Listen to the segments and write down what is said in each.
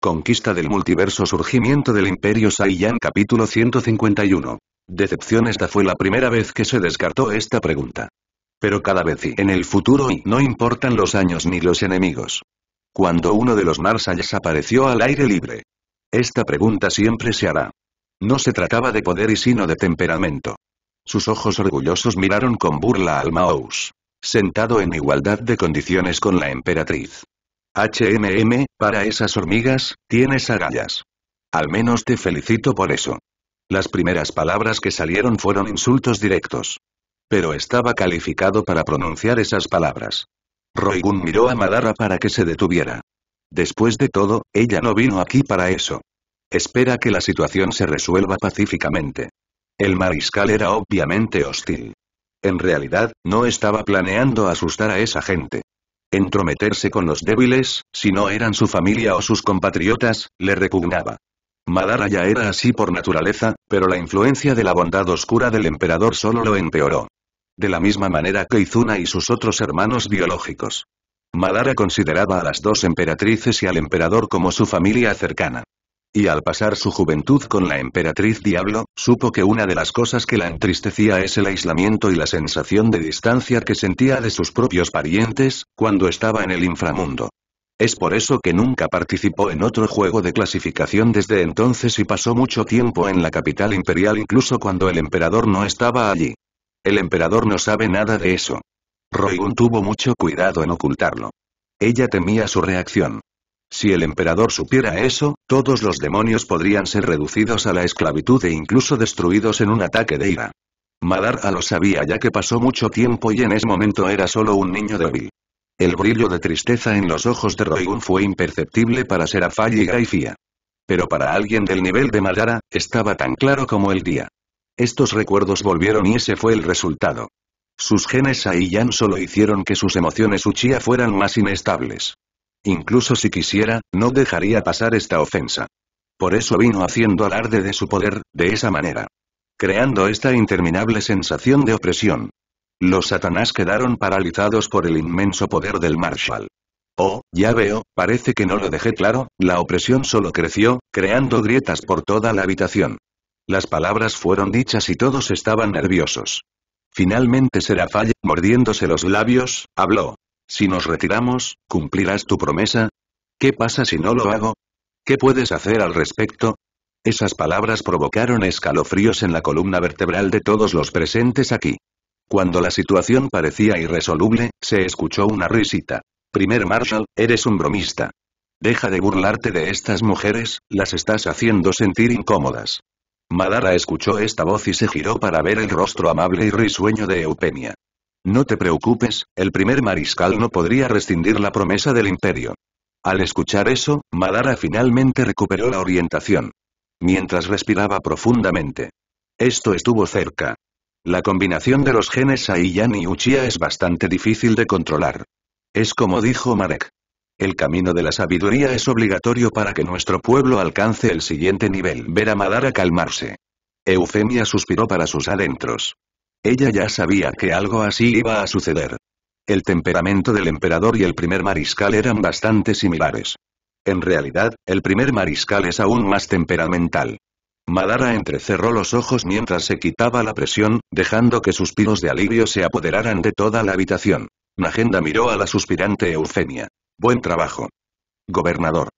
Conquista del multiverso Surgimiento del Imperio Saiyan Capítulo 151. Decepción Esta fue la primera vez que se descartó esta pregunta. Pero cada vez y en el futuro y no importan los años ni los enemigos. Cuando uno de los Marsayas apareció al aire libre. Esta pregunta siempre se hará. No se trataba de poder y sino de temperamento. Sus ojos orgullosos miraron con burla al Maus. Sentado en igualdad de condiciones con la emperatriz. HMM, para esas hormigas, tienes agallas. Al menos te felicito por eso. Las primeras palabras que salieron fueron insultos directos. Pero estaba calificado para pronunciar esas palabras. Roigun miró a Madara para que se detuviera. Después de todo, ella no vino aquí para eso. Espera que la situación se resuelva pacíficamente. El mariscal era obviamente hostil. En realidad, no estaba planeando asustar a esa gente. Entrometerse con los débiles, si no eran su familia o sus compatriotas, le repugnaba. Madara ya era así por naturaleza, pero la influencia de la bondad oscura del emperador solo lo empeoró. De la misma manera que Izuna y sus otros hermanos biológicos. Madara consideraba a las dos emperatrices y al emperador como su familia cercana. Y al pasar su juventud con la emperatriz Diablo, supo que una de las cosas que la entristecía es el aislamiento y la sensación de distancia que sentía de sus propios parientes, cuando estaba en el inframundo. Es por eso que nunca participó en otro juego de clasificación desde entonces y pasó mucho tiempo en la capital imperial incluso cuando el emperador no estaba allí. El emperador no sabe nada de eso. Royun tuvo mucho cuidado en ocultarlo. Ella temía su reacción. Si el emperador supiera eso, todos los demonios podrían ser reducidos a la esclavitud e incluso destruidos en un ataque de ira. Madara lo sabía ya que pasó mucho tiempo y en ese momento era solo un niño débil. El brillo de tristeza en los ojos de Royun fue imperceptible para Serafall y Graifía. Pero para alguien del nivel de Madara, estaba tan claro como el día. Estos recuerdos volvieron y ese fue el resultado. Sus genes Saiyan solo hicieron que sus emociones Uchia fueran más inestables. Incluso si quisiera, no dejaría pasar esta ofensa. Por eso vino haciendo alarde de su poder, de esa manera. Creando esta interminable sensación de opresión. Los satanás quedaron paralizados por el inmenso poder del Marshall. Oh, ya veo, parece que no lo dejé claro, la opresión solo creció, creando grietas por toda la habitación. Las palabras fueron dichas y todos estaban nerviosos. Finalmente Serafalla, mordiéndose los labios, habló. Si nos retiramos, ¿cumplirás tu promesa? ¿Qué pasa si no lo hago? ¿Qué puedes hacer al respecto? Esas palabras provocaron escalofríos en la columna vertebral de todos los presentes aquí. Cuando la situación parecía irresoluble, se escuchó una risita. Primer Marshall, eres un bromista. Deja de burlarte de estas mujeres, las estás haciendo sentir incómodas. Madara escuchó esta voz y se giró para ver el rostro amable y risueño de Eupenia. No te preocupes, el primer mariscal no podría rescindir la promesa del imperio. Al escuchar eso, Madara finalmente recuperó la orientación. Mientras respiraba profundamente. Esto estuvo cerca. La combinación de los genes Saiyan y Uchiha es bastante difícil de controlar. Es como dijo Marek. El camino de la sabiduría es obligatorio para que nuestro pueblo alcance el siguiente nivel. Ver a Madara calmarse. Eufemia suspiró para sus adentros. Ella ya sabía que algo así iba a suceder. El temperamento del emperador y el primer mariscal eran bastante similares. En realidad, el primer mariscal es aún más temperamental. Madara entrecerró los ojos mientras se quitaba la presión, dejando que suspiros de alivio se apoderaran de toda la habitación. Nagenda miró a la suspirante Eufemia. Buen trabajo. Gobernador.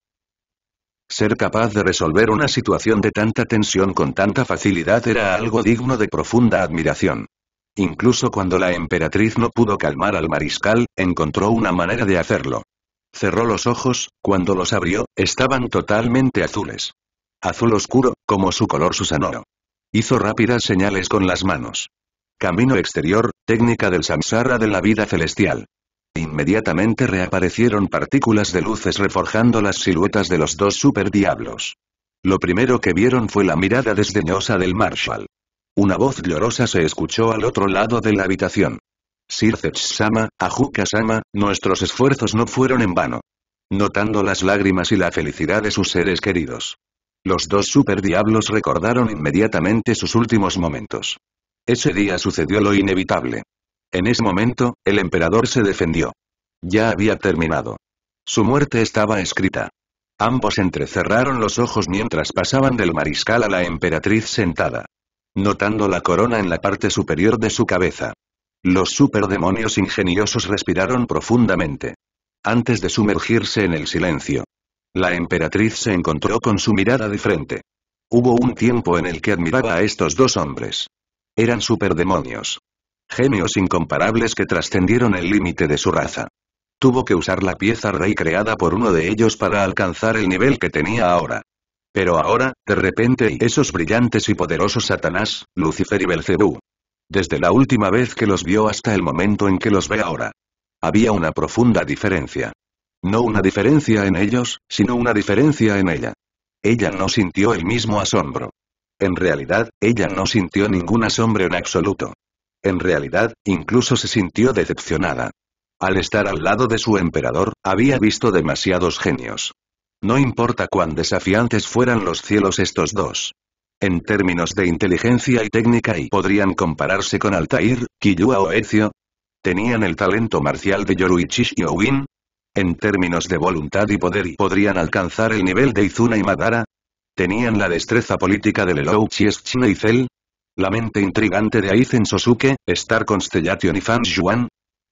Ser capaz de resolver una situación de tanta tensión con tanta facilidad era algo digno de profunda admiración. Incluso cuando la emperatriz no pudo calmar al mariscal, encontró una manera de hacerlo. Cerró los ojos, cuando los abrió, estaban totalmente azules. Azul oscuro, como su color susanoro. Hizo rápidas señales con las manos. Camino exterior, técnica del samsara de la vida celestial. Inmediatamente reaparecieron partículas de luces reforjando las siluetas de los dos superdiablos. Lo primero que vieron fue la mirada desdeñosa del Marshal. Una voz llorosa se escuchó al otro lado de la habitación. Sircech-sama, Ajuka-sama, nuestros esfuerzos no fueron en vano. Notando las lágrimas y la felicidad de sus seres queridos. Los dos superdiablos recordaron inmediatamente sus últimos momentos. Ese día sucedió lo inevitable. En ese momento, el emperador se defendió. Ya había terminado. Su muerte estaba escrita. Ambos entrecerraron los ojos mientras pasaban del mariscal a la emperatriz sentada. Notando la corona en la parte superior de su cabeza. Los superdemonios ingeniosos respiraron profundamente. Antes de sumergirse en el silencio. La emperatriz se encontró con su mirada de frente. Hubo un tiempo en el que admiraba a estos dos hombres. Eran superdemonios genios incomparables que trascendieron el límite de su raza. Tuvo que usar la pieza rey creada por uno de ellos para alcanzar el nivel que tenía ahora. Pero ahora, de repente esos brillantes y poderosos Satanás, Lucifer y Belcebú. Desde la última vez que los vio hasta el momento en que los ve ahora. Había una profunda diferencia. No una diferencia en ellos, sino una diferencia en ella. Ella no sintió el mismo asombro. En realidad, ella no sintió ningún asombro en absoluto. En realidad, incluso se sintió decepcionada. Al estar al lado de su emperador, había visto demasiados genios. No importa cuán desafiantes fueran los cielos estos dos. En términos de inteligencia y técnica y podrían compararse con Altair, Kiyua o Ezio. Tenían el talento marcial de Yoruichi Win. En términos de voluntad y poder y podrían alcanzar el nivel de Izuna y Madara. Tenían la destreza política de Lelouch y la mente intrigante de Aizen Sosuke, Star Constellation y Fan Yuan.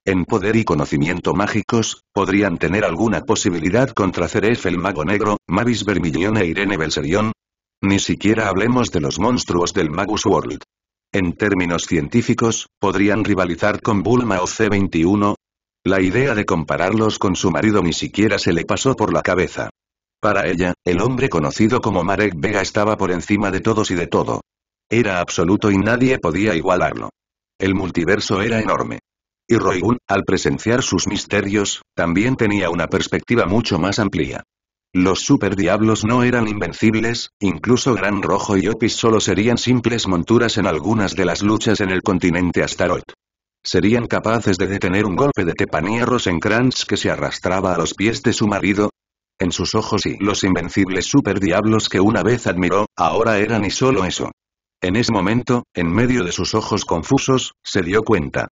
En poder y conocimiento mágicos, podrían tener alguna posibilidad contra Ceref el Mago Negro, Mavis Bermillón e Irene Belserion. Ni siquiera hablemos de los monstruos del Magus World. En términos científicos, podrían rivalizar con Bulma o C-21. La idea de compararlos con su marido ni siquiera se le pasó por la cabeza. Para ella, el hombre conocido como Marek Vega estaba por encima de todos y de todo. Era absoluto y nadie podía igualarlo. El multiverso era enorme. Y Royun, al presenciar sus misterios, también tenía una perspectiva mucho más amplia. Los superdiablos no eran invencibles, incluso Gran Rojo y Opis solo serían simples monturas en algunas de las luchas en el continente Asteroid. ¿Serían capaces de detener un golpe de Tepanía Rosencrantz que se arrastraba a los pies de su marido? En sus ojos y los invencibles superdiablos que una vez admiró, ahora eran y solo eso. En ese momento, en medio de sus ojos confusos, se dio cuenta.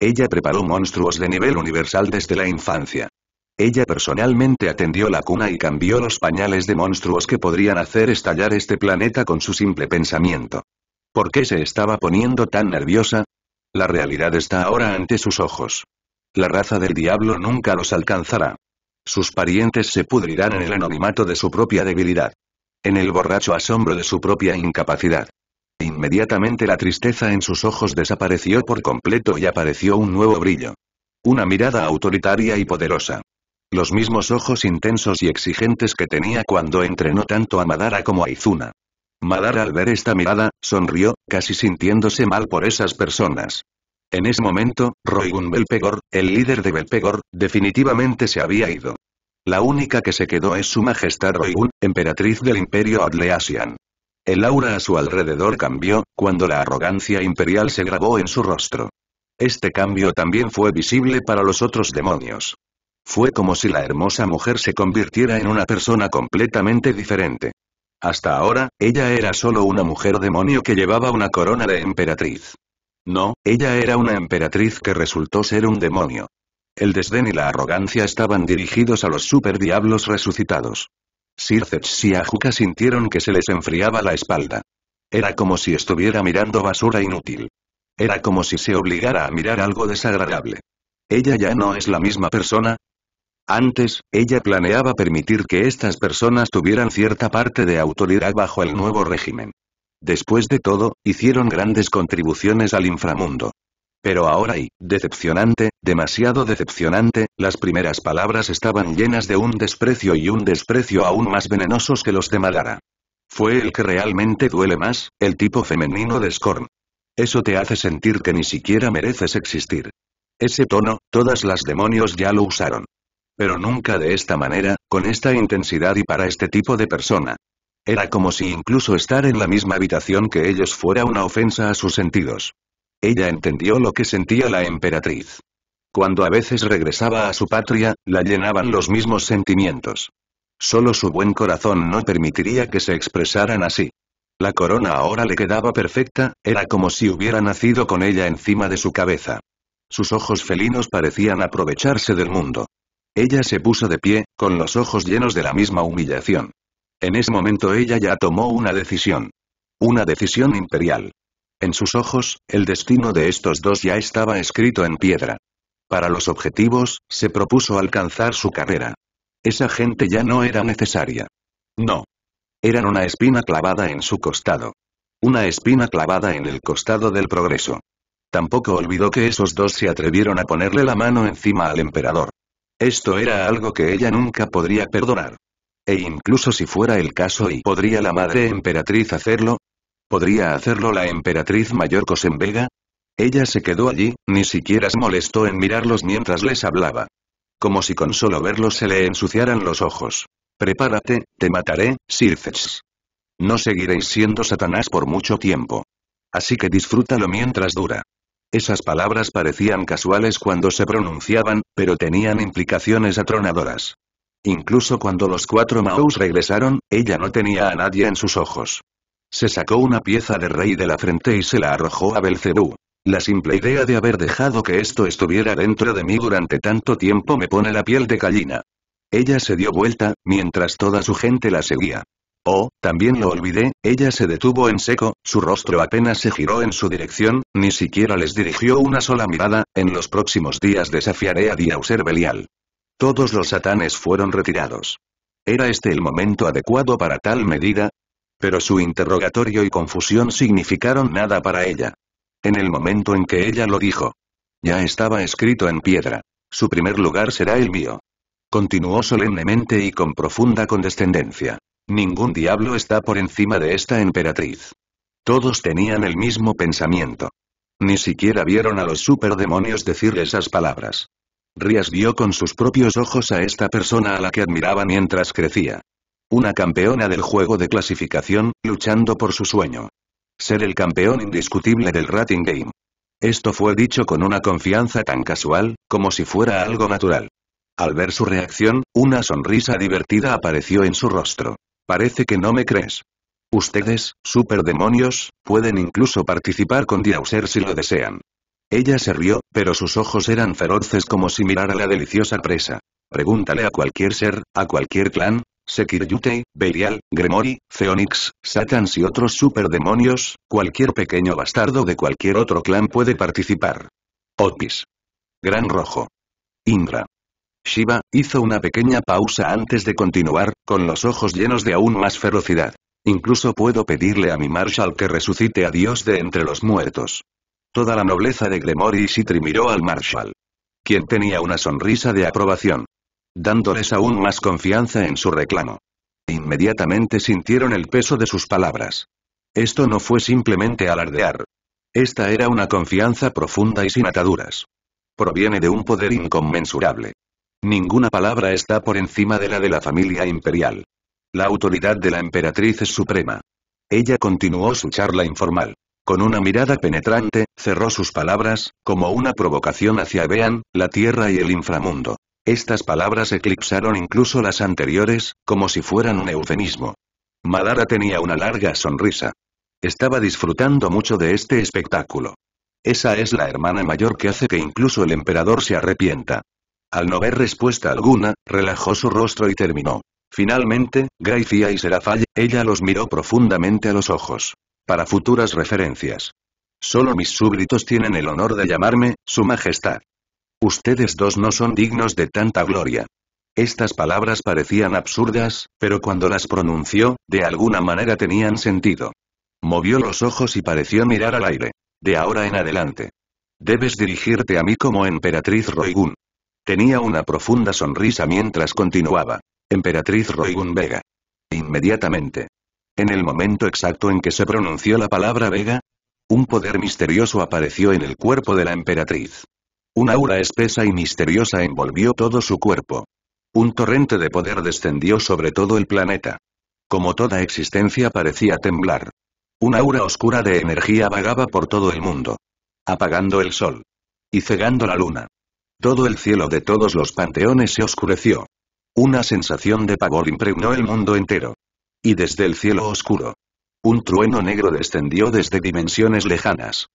Ella preparó monstruos de nivel universal desde la infancia. Ella personalmente atendió la cuna y cambió los pañales de monstruos que podrían hacer estallar este planeta con su simple pensamiento. ¿Por qué se estaba poniendo tan nerviosa? La realidad está ahora ante sus ojos. La raza del diablo nunca los alcanzará. Sus parientes se pudrirán en el anonimato de su propia debilidad. En el borracho asombro de su propia incapacidad. Inmediatamente la tristeza en sus ojos desapareció por completo y apareció un nuevo brillo. Una mirada autoritaria y poderosa. Los mismos ojos intensos y exigentes que tenía cuando entrenó tanto a Madara como a Izuna. Madara al ver esta mirada, sonrió, casi sintiéndose mal por esas personas. En ese momento, Roygun Belpegor, el líder de Belpegor, definitivamente se había ido. La única que se quedó es su majestad Roygun, emperatriz del imperio Adleasian. El aura a su alrededor cambió, cuando la arrogancia imperial se grabó en su rostro. Este cambio también fue visible para los otros demonios. Fue como si la hermosa mujer se convirtiera en una persona completamente diferente. Hasta ahora, ella era solo una mujer demonio que llevaba una corona de emperatriz. No, ella era una emperatriz que resultó ser un demonio. El desdén y la arrogancia estaban dirigidos a los superdiablos resucitados. Sircex y Ajuka sintieron que se les enfriaba la espalda. Era como si estuviera mirando basura inútil. Era como si se obligara a mirar algo desagradable. Ella ya no es la misma persona, antes, ella planeaba permitir que estas personas tuvieran cierta parte de autoridad bajo el nuevo régimen. Después de todo, hicieron grandes contribuciones al inframundo. Pero ahora y, decepcionante, demasiado decepcionante, las primeras palabras estaban llenas de un desprecio y un desprecio aún más venenosos que los de Madara. Fue el que realmente duele más, el tipo femenino de Scorn. Eso te hace sentir que ni siquiera mereces existir. Ese tono, todas las demonios ya lo usaron. Pero nunca de esta manera, con esta intensidad y para este tipo de persona. Era como si incluso estar en la misma habitación que ellos fuera una ofensa a sus sentidos. Ella entendió lo que sentía la emperatriz. Cuando a veces regresaba a su patria, la llenaban los mismos sentimientos. Solo su buen corazón no permitiría que se expresaran así. La corona ahora le quedaba perfecta, era como si hubiera nacido con ella encima de su cabeza. Sus ojos felinos parecían aprovecharse del mundo. Ella se puso de pie, con los ojos llenos de la misma humillación. En ese momento ella ya tomó una decisión. Una decisión imperial. En sus ojos, el destino de estos dos ya estaba escrito en piedra. Para los objetivos, se propuso alcanzar su carrera. Esa gente ya no era necesaria. No. Eran una espina clavada en su costado. Una espina clavada en el costado del progreso. Tampoco olvidó que esos dos se atrevieron a ponerle la mano encima al emperador. Esto era algo que ella nunca podría perdonar. E incluso si fuera el caso y podría la madre emperatriz hacerlo, ¿Podría hacerlo la emperatriz mayor Vega. Ella se quedó allí, ni siquiera se molestó en mirarlos mientras les hablaba. Como si con solo verlos se le ensuciaran los ojos. Prepárate, te mataré, sirces. No seguiréis siendo Satanás por mucho tiempo. Así que disfrútalo mientras dura. Esas palabras parecían casuales cuando se pronunciaban, pero tenían implicaciones atronadoras. Incluso cuando los cuatro Maus regresaron, ella no tenía a nadie en sus ojos. Se sacó una pieza de rey de la frente y se la arrojó a Belcebú. La simple idea de haber dejado que esto estuviera dentro de mí durante tanto tiempo me pone la piel de gallina. Ella se dio vuelta, mientras toda su gente la seguía. Oh, también lo olvidé, ella se detuvo en seco, su rostro apenas se giró en su dirección, ni siquiera les dirigió una sola mirada, en los próximos días desafiaré a Diauser Belial. Todos los satanes fueron retirados. ¿Era este el momento adecuado para tal medida? Pero su interrogatorio y confusión significaron nada para ella. En el momento en que ella lo dijo. Ya estaba escrito en piedra. Su primer lugar será el mío. Continuó solemnemente y con profunda condescendencia. Ningún diablo está por encima de esta emperatriz. Todos tenían el mismo pensamiento. Ni siquiera vieron a los superdemonios decir esas palabras. Rías vio con sus propios ojos a esta persona a la que admiraba mientras crecía. Una campeona del juego de clasificación, luchando por su sueño. Ser el campeón indiscutible del rating game. Esto fue dicho con una confianza tan casual, como si fuera algo natural. Al ver su reacción, una sonrisa divertida apareció en su rostro. Parece que no me crees. Ustedes, super demonios, pueden incluso participar con Diauser si lo desean. Ella se rió, pero sus ojos eran feroces como si mirara la deliciosa presa. Pregúntale a cualquier ser, a cualquier clan, Sekiryute, Berial, Gremori, Phoenix, Satans y otros superdemonios, cualquier pequeño bastardo de cualquier otro clan puede participar. Otis. Gran Rojo. Indra. Shiva, hizo una pequeña pausa antes de continuar, con los ojos llenos de aún más ferocidad. Incluso puedo pedirle a mi Marshall que resucite a Dios de entre los muertos. Toda la nobleza de Gremori y Sitri miró al Marshall. Quien tenía una sonrisa de aprobación dándoles aún más confianza en su reclamo. Inmediatamente sintieron el peso de sus palabras. Esto no fue simplemente alardear. Esta era una confianza profunda y sin ataduras. Proviene de un poder inconmensurable. Ninguna palabra está por encima de la de la familia imperial. La autoridad de la emperatriz es suprema. Ella continuó su charla informal. Con una mirada penetrante, cerró sus palabras, como una provocación hacia Vean, la tierra y el inframundo. Estas palabras eclipsaron incluso las anteriores, como si fueran un eufemismo. Madara tenía una larga sonrisa. Estaba disfrutando mucho de este espectáculo. Esa es la hermana mayor que hace que incluso el emperador se arrepienta. Al no ver respuesta alguna, relajó su rostro y terminó. Finalmente, Gracia y Serafalle, ella los miró profundamente a los ojos. Para futuras referencias. Solo mis súbditos tienen el honor de llamarme, Su Majestad. Ustedes dos no son dignos de tanta gloria. Estas palabras parecían absurdas, pero cuando las pronunció, de alguna manera tenían sentido. Movió los ojos y pareció mirar al aire. De ahora en adelante. Debes dirigirte a mí como emperatriz Roigun. Tenía una profunda sonrisa mientras continuaba. Emperatriz Roigun Vega. Inmediatamente. En el momento exacto en que se pronunció la palabra Vega, un poder misterioso apareció en el cuerpo de la emperatriz. Una aura espesa y misteriosa envolvió todo su cuerpo. Un torrente de poder descendió sobre todo el planeta. Como toda existencia parecía temblar. Una aura oscura de energía vagaba por todo el mundo. Apagando el sol. Y cegando la luna. Todo el cielo de todos los panteones se oscureció. Una sensación de pavor impregnó el mundo entero. Y desde el cielo oscuro. Un trueno negro descendió desde dimensiones lejanas.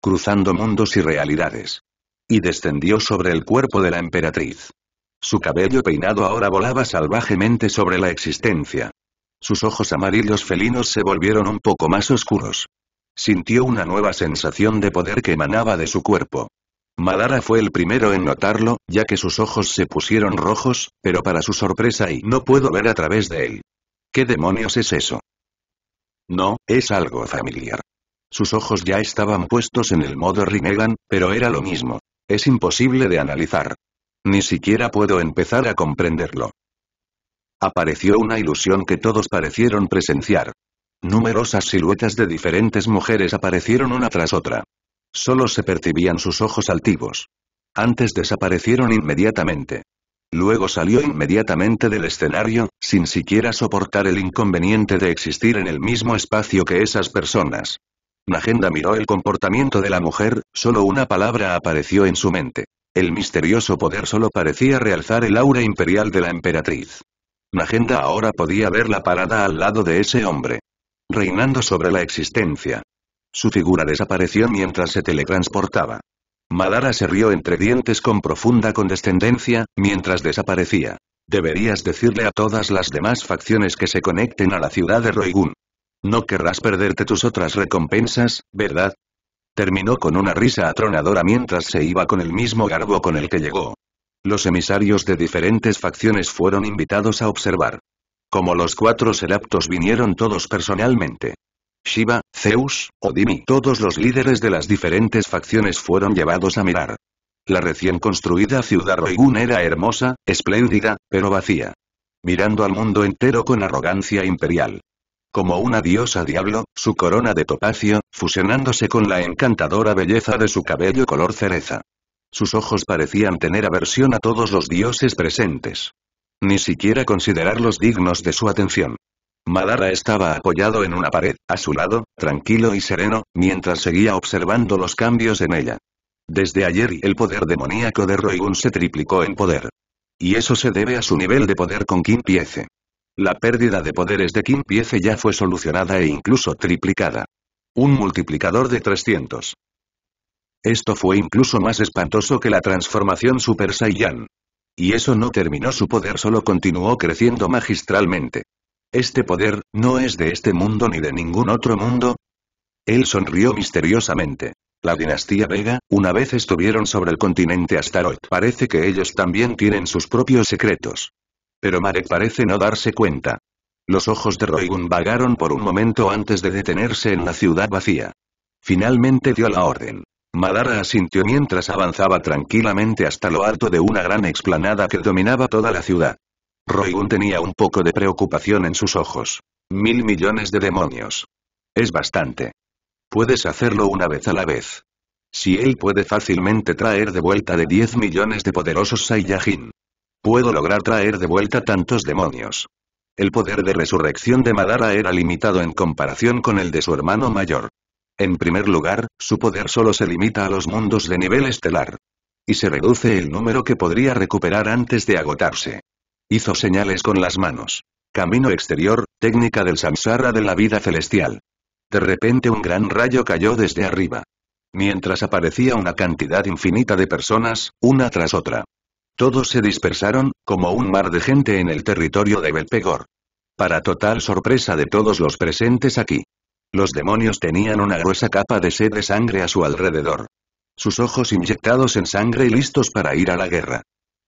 Cruzando mundos y realidades. Y descendió sobre el cuerpo de la emperatriz. Su cabello peinado ahora volaba salvajemente sobre la existencia. Sus ojos amarillos felinos se volvieron un poco más oscuros. Sintió una nueva sensación de poder que emanaba de su cuerpo. Malara fue el primero en notarlo, ya que sus ojos se pusieron rojos, pero para su sorpresa y no puedo ver a través de él. ¿Qué demonios es eso? No, es algo familiar. Sus ojos ya estaban puestos en el modo Rinnegan, pero era lo mismo. Es imposible de analizar. Ni siquiera puedo empezar a comprenderlo. Apareció una ilusión que todos parecieron presenciar. Numerosas siluetas de diferentes mujeres aparecieron una tras otra. Solo se percibían sus ojos altivos. Antes desaparecieron inmediatamente. Luego salió inmediatamente del escenario, sin siquiera soportar el inconveniente de existir en el mismo espacio que esas personas. Nagenda miró el comportamiento de la mujer, solo una palabra apareció en su mente. El misterioso poder solo parecía realzar el aura imperial de la emperatriz. Nagenda ahora podía ver la parada al lado de ese hombre. Reinando sobre la existencia. Su figura desapareció mientras se teletransportaba. Malara se rió entre dientes con profunda condescendencia, mientras desaparecía. Deberías decirle a todas las demás facciones que se conecten a la ciudad de Roigun. No querrás perderte tus otras recompensas, ¿verdad? Terminó con una risa atronadora mientras se iba con el mismo garbo con el que llegó. Los emisarios de diferentes facciones fueron invitados a observar. Como los cuatro seraptos vinieron todos personalmente. Shiva, Zeus, Odin todos los líderes de las diferentes facciones fueron llevados a mirar. La recién construida ciudad Roigun era hermosa, espléndida, pero vacía. Mirando al mundo entero con arrogancia imperial como una diosa diablo, su corona de topacio, fusionándose con la encantadora belleza de su cabello color cereza. Sus ojos parecían tener aversión a todos los dioses presentes. Ni siquiera considerarlos dignos de su atención. Malara estaba apoyado en una pared, a su lado, tranquilo y sereno, mientras seguía observando los cambios en ella. Desde ayer el poder demoníaco de Roigun se triplicó en poder. Y eso se debe a su nivel de poder con quien piece. La pérdida de poderes de Kim Piece ya fue solucionada e incluso triplicada. Un multiplicador de 300. Esto fue incluso más espantoso que la transformación Super Saiyan. Y eso no terminó su poder solo continuó creciendo magistralmente. Este poder, no es de este mundo ni de ningún otro mundo. Él sonrió misteriosamente. La dinastía Vega, una vez estuvieron sobre el continente Asteroid. Parece que ellos también tienen sus propios secretos. Pero Marek parece no darse cuenta. Los ojos de Roigun vagaron por un momento antes de detenerse en la ciudad vacía. Finalmente dio la orden. Madara asintió mientras avanzaba tranquilamente hasta lo alto de una gran explanada que dominaba toda la ciudad. Roigun tenía un poco de preocupación en sus ojos. Mil millones de demonios. Es bastante. Puedes hacerlo una vez a la vez. Si él puede fácilmente traer de vuelta de 10 millones de poderosos Saiyajin, puedo lograr traer de vuelta tantos demonios. El poder de resurrección de Madara era limitado en comparación con el de su hermano mayor. En primer lugar, su poder solo se limita a los mundos de nivel estelar. Y se reduce el número que podría recuperar antes de agotarse. Hizo señales con las manos. Camino exterior, técnica del samsara de la vida celestial. De repente un gran rayo cayó desde arriba. Mientras aparecía una cantidad infinita de personas, una tras otra. Todos se dispersaron, como un mar de gente en el territorio de Belpegor. Para total sorpresa de todos los presentes aquí. Los demonios tenían una gruesa capa de sed de sangre a su alrededor. Sus ojos inyectados en sangre y listos para ir a la guerra.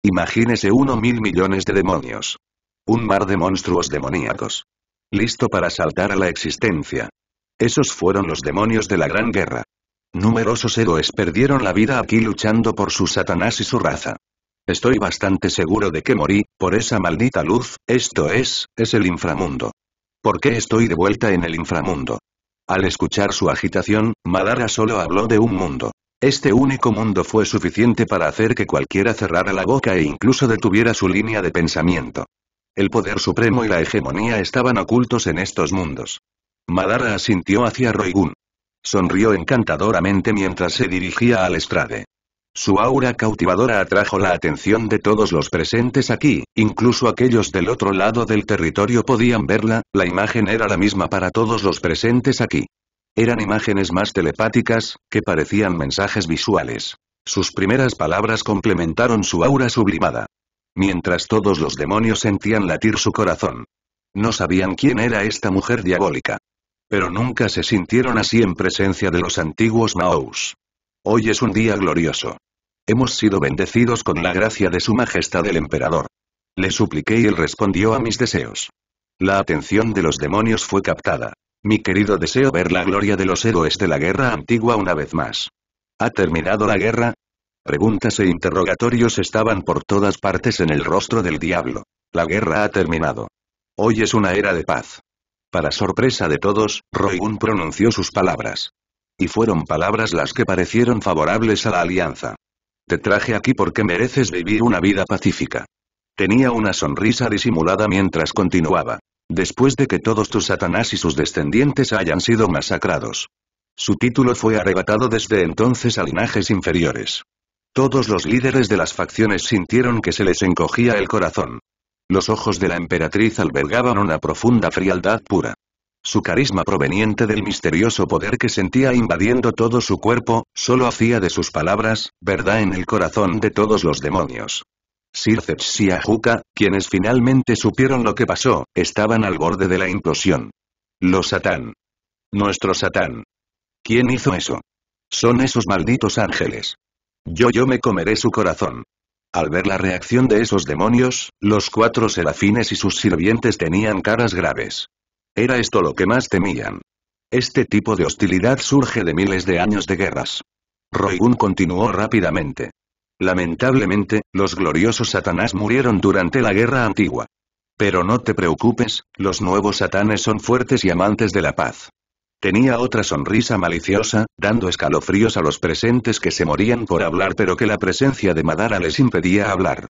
Imagínese uno mil millones de demonios. Un mar de monstruos demoníacos. Listo para saltar a la existencia. Esos fueron los demonios de la Gran Guerra. Numerosos héroes perdieron la vida aquí luchando por su Satanás y su raza. Estoy bastante seguro de que morí, por esa maldita luz, esto es, es el inframundo. ¿Por qué estoy de vuelta en el inframundo? Al escuchar su agitación, Madara solo habló de un mundo. Este único mundo fue suficiente para hacer que cualquiera cerrara la boca e incluso detuviera su línea de pensamiento. El poder supremo y la hegemonía estaban ocultos en estos mundos. Madara asintió hacia Roigun. Sonrió encantadoramente mientras se dirigía al estrade. Su aura cautivadora atrajo la atención de todos los presentes aquí, incluso aquellos del otro lado del territorio podían verla, la imagen era la misma para todos los presentes aquí. Eran imágenes más telepáticas, que parecían mensajes visuales. Sus primeras palabras complementaron su aura sublimada. Mientras todos los demonios sentían latir su corazón. No sabían quién era esta mujer diabólica. Pero nunca se sintieron así en presencia de los antiguos Mao's. Hoy es un día glorioso. Hemos sido bendecidos con la gracia de su majestad el emperador. Le supliqué y él respondió a mis deseos. La atención de los demonios fue captada. Mi querido deseo ver la gloria de los héroes de la guerra antigua una vez más. ¿Ha terminado la guerra? Preguntas e interrogatorios estaban por todas partes en el rostro del diablo. La guerra ha terminado. Hoy es una era de paz. Para sorpresa de todos, Royun pronunció sus palabras. Y fueron palabras las que parecieron favorables a la alianza. Te traje aquí porque mereces vivir una vida pacífica. Tenía una sonrisa disimulada mientras continuaba. Después de que todos tus Satanás y sus descendientes hayan sido masacrados. Su título fue arrebatado desde entonces a linajes inferiores. Todos los líderes de las facciones sintieron que se les encogía el corazón. Los ojos de la emperatriz albergaban una profunda frialdad pura. Su carisma proveniente del misterioso poder que sentía invadiendo todo su cuerpo, solo hacía de sus palabras, verdad en el corazón de todos los demonios. Sirceps y Ajuka, quienes finalmente supieron lo que pasó, estaban al borde de la implosión. Los Satán. Nuestro Satán. ¿Quién hizo eso? Son esos malditos ángeles. Yo yo me comeré su corazón. Al ver la reacción de esos demonios, los cuatro serafines y sus sirvientes tenían caras graves. Era esto lo que más temían. Este tipo de hostilidad surge de miles de años de guerras. Roigun continuó rápidamente. Lamentablemente, los gloriosos satanás murieron durante la guerra antigua. Pero no te preocupes, los nuevos satanes son fuertes y amantes de la paz. Tenía otra sonrisa maliciosa, dando escalofríos a los presentes que se morían por hablar pero que la presencia de Madara les impedía hablar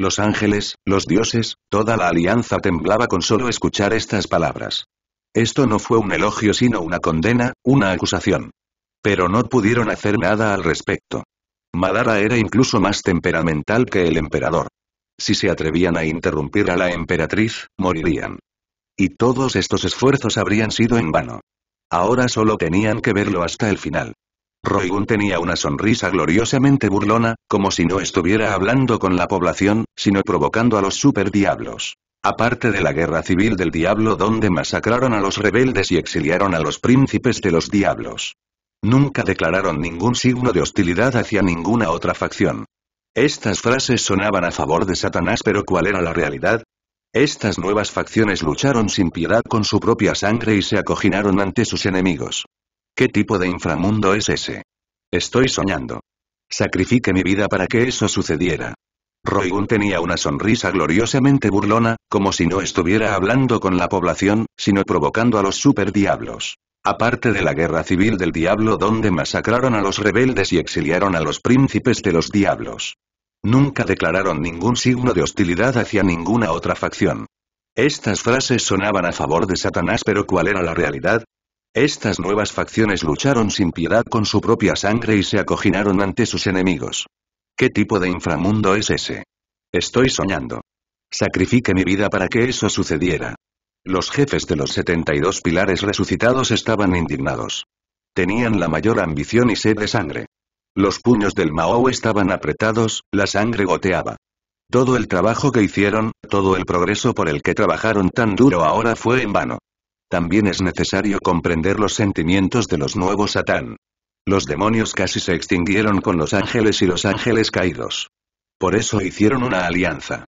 los ángeles, los dioses, toda la alianza temblaba con solo escuchar estas palabras. Esto no fue un elogio sino una condena, una acusación. Pero no pudieron hacer nada al respecto. Madara era incluso más temperamental que el emperador. Si se atrevían a interrumpir a la emperatriz, morirían. Y todos estos esfuerzos habrían sido en vano. Ahora solo tenían que verlo hasta el final. Roigun tenía una sonrisa gloriosamente burlona, como si no estuviera hablando con la población, sino provocando a los superdiablos. Aparte de la guerra civil del diablo donde masacraron a los rebeldes y exiliaron a los príncipes de los diablos. Nunca declararon ningún signo de hostilidad hacia ninguna otra facción. Estas frases sonaban a favor de Satanás pero ¿cuál era la realidad? Estas nuevas facciones lucharon sin piedad con su propia sangre y se acoginaron ante sus enemigos. ¿Qué tipo de inframundo es ese? Estoy soñando. Sacrifique mi vida para que eso sucediera. Roygun tenía una sonrisa gloriosamente burlona, como si no estuviera hablando con la población, sino provocando a los superdiablos. Aparte de la guerra civil del diablo donde masacraron a los rebeldes y exiliaron a los príncipes de los diablos. Nunca declararon ningún signo de hostilidad hacia ninguna otra facción. Estas frases sonaban a favor de Satanás pero ¿cuál era la realidad? Estas nuevas facciones lucharon sin piedad con su propia sangre y se acoginaron ante sus enemigos. ¿Qué tipo de inframundo es ese? Estoy soñando. Sacrifique mi vida para que eso sucediera. Los jefes de los 72 pilares resucitados estaban indignados. Tenían la mayor ambición y sed de sangre. Los puños del Mao estaban apretados, la sangre goteaba. Todo el trabajo que hicieron, todo el progreso por el que trabajaron tan duro ahora fue en vano. También es necesario comprender los sentimientos de los nuevos Satán. Los demonios casi se extinguieron con los ángeles y los ángeles caídos. Por eso hicieron una alianza.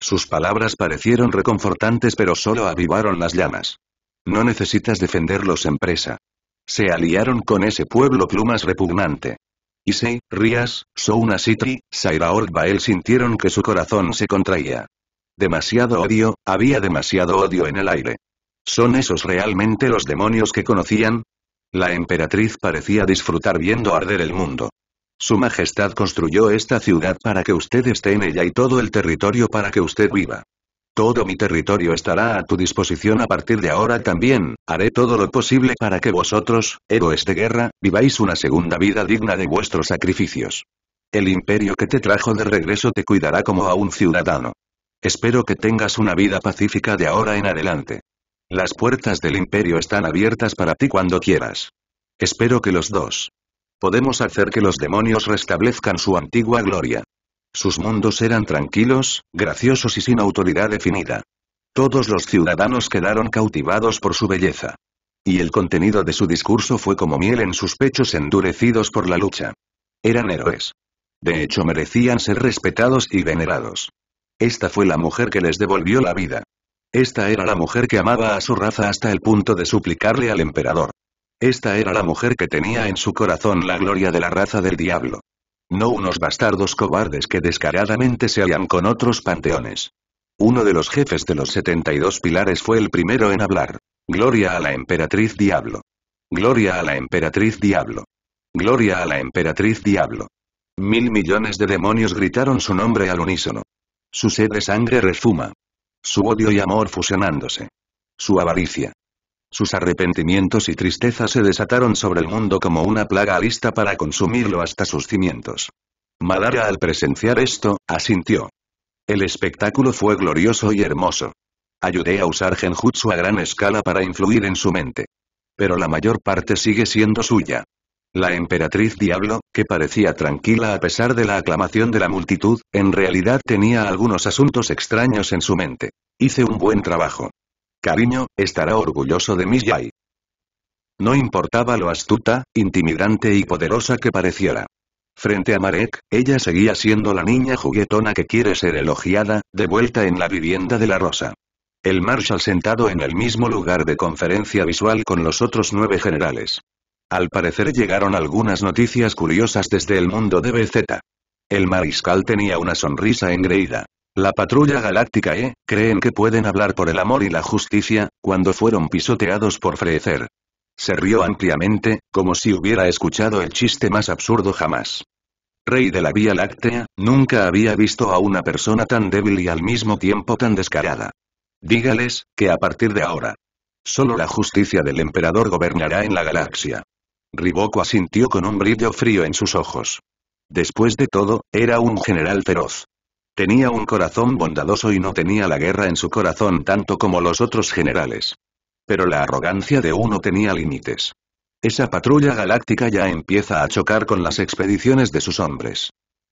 Sus palabras parecieron reconfortantes pero solo avivaron las llamas. No necesitas defenderlos empresa. Se aliaron con ese pueblo plumas repugnante. Issei, Rías, Souna City, Saira Orbael sintieron que su corazón se contraía. Demasiado odio, había demasiado odio en el aire. ¿Son esos realmente los demonios que conocían? La emperatriz parecía disfrutar viendo arder el mundo. Su Majestad construyó esta ciudad para que usted esté en ella y todo el territorio para que usted viva. Todo mi territorio estará a tu disposición a partir de ahora también, haré todo lo posible para que vosotros, héroes de guerra, viváis una segunda vida digna de vuestros sacrificios. El imperio que te trajo de regreso te cuidará como a un ciudadano. Espero que tengas una vida pacífica de ahora en adelante. Las puertas del imperio están abiertas para ti cuando quieras. Espero que los dos. Podemos hacer que los demonios restablezcan su antigua gloria. Sus mundos eran tranquilos, graciosos y sin autoridad definida. Todos los ciudadanos quedaron cautivados por su belleza. Y el contenido de su discurso fue como miel en sus pechos endurecidos por la lucha. Eran héroes. De hecho merecían ser respetados y venerados. Esta fue la mujer que les devolvió la vida. Esta era la mujer que amaba a su raza hasta el punto de suplicarle al emperador. Esta era la mujer que tenía en su corazón la gloria de la raza del diablo. No unos bastardos cobardes que descaradamente se hallan con otros panteones. Uno de los jefes de los 72 pilares fue el primero en hablar. Gloria a la emperatriz diablo. Gloria a la emperatriz diablo. Gloria a la emperatriz diablo. Mil millones de demonios gritaron su nombre al unísono. Su sed de sangre refuma, su odio y amor fusionándose. Su avaricia. Sus arrepentimientos y tristeza se desataron sobre el mundo como una plaga lista para consumirlo hasta sus cimientos. Malara al presenciar esto, asintió. El espectáculo fue glorioso y hermoso. Ayudé a usar genjutsu a gran escala para influir en su mente. Pero la mayor parte sigue siendo suya. La emperatriz Diablo, que parecía tranquila a pesar de la aclamación de la multitud, en realidad tenía algunos asuntos extraños en su mente. Hice un buen trabajo. Cariño, estará orgulloso de mí Yai. No importaba lo astuta, intimidante y poderosa que pareciera. Frente a Marek, ella seguía siendo la niña juguetona que quiere ser elogiada, de vuelta en la vivienda de la Rosa. El Marshall sentado en el mismo lugar de conferencia visual con los otros nueve generales. Al parecer llegaron algunas noticias curiosas desde el mundo de BZ. El mariscal tenía una sonrisa engreída. La patrulla galáctica E, creen que pueden hablar por el amor y la justicia, cuando fueron pisoteados por Frecer. Se rió ampliamente, como si hubiera escuchado el chiste más absurdo jamás. Rey de la Vía Láctea, nunca había visto a una persona tan débil y al mismo tiempo tan descarada. Dígales, que a partir de ahora. Solo la justicia del emperador gobernará en la galaxia. Riboku asintió con un brillo frío en sus ojos. Después de todo, era un general feroz. Tenía un corazón bondadoso y no tenía la guerra en su corazón tanto como los otros generales. Pero la arrogancia de uno tenía límites. Esa patrulla galáctica ya empieza a chocar con las expediciones de sus hombres.